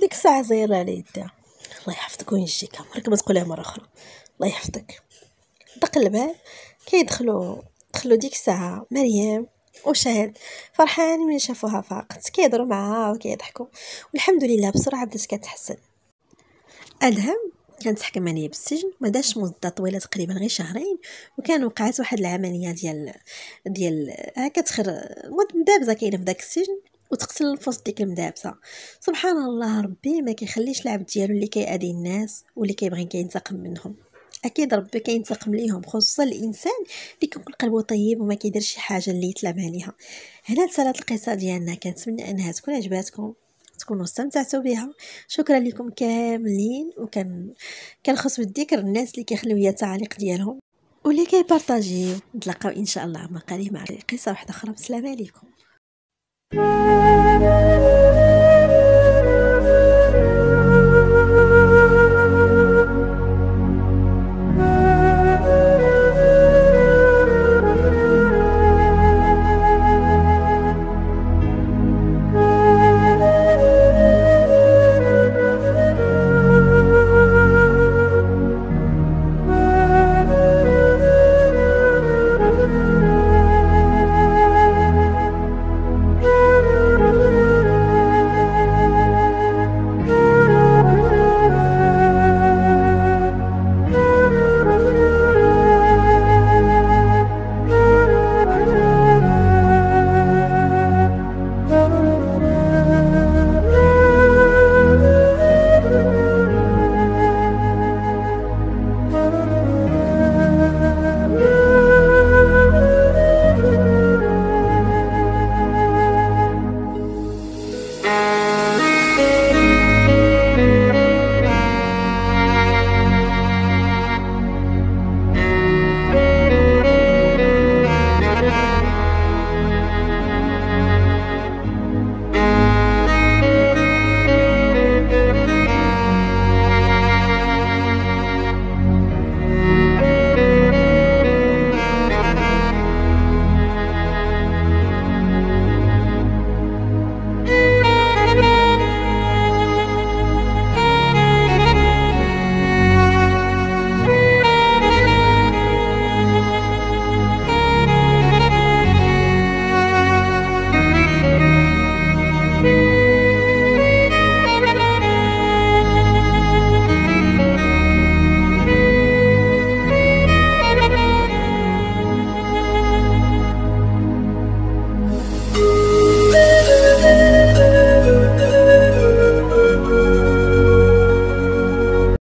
ديك الساعه زايره على يدها الله يحفظك وينجيك عمرك ما تقولها مره اخرى الله يحفظك دق الباب كيدخلوا دخلوا ديك الساعه مريم وشاهد فرحان من شافوها فاقت كيهضروا معاها وكيضحكوا والحمد لله بسرعه بدات كتحسن ادهم كان تحكم عليا بالسجن ما داش مده طويله تقريبا غير شهرين وكان وقعت واحد العمليه ديال ديال هكا تخر مدابزه كاينه في داك السجن وتقتل الفرص ديك المدابسه سبحان الله ربي ما كيخليش العبد ديالو اللي كيأذي الناس واللي كيبغي كينتقم منهم اكيد ربي كينتقم ليهم خصوصا الانسان اللي كيكون قلبه طيب وما كيديرش شي حاجه اللي يتلام عليها هنا تسالت القصه ديالنا كنتمنى انها تكون عجباتكم تكونوا استمتعتوا بها شكرا لكم كاملين وكان كنخص بالذكر الناس اللي كيخليو ليا التعليق ديالهم واللي كيبارطاجيو نتلاقاو ان شاء الله عما قريب مع قصه واحده اخرى بالسلام عليكم Música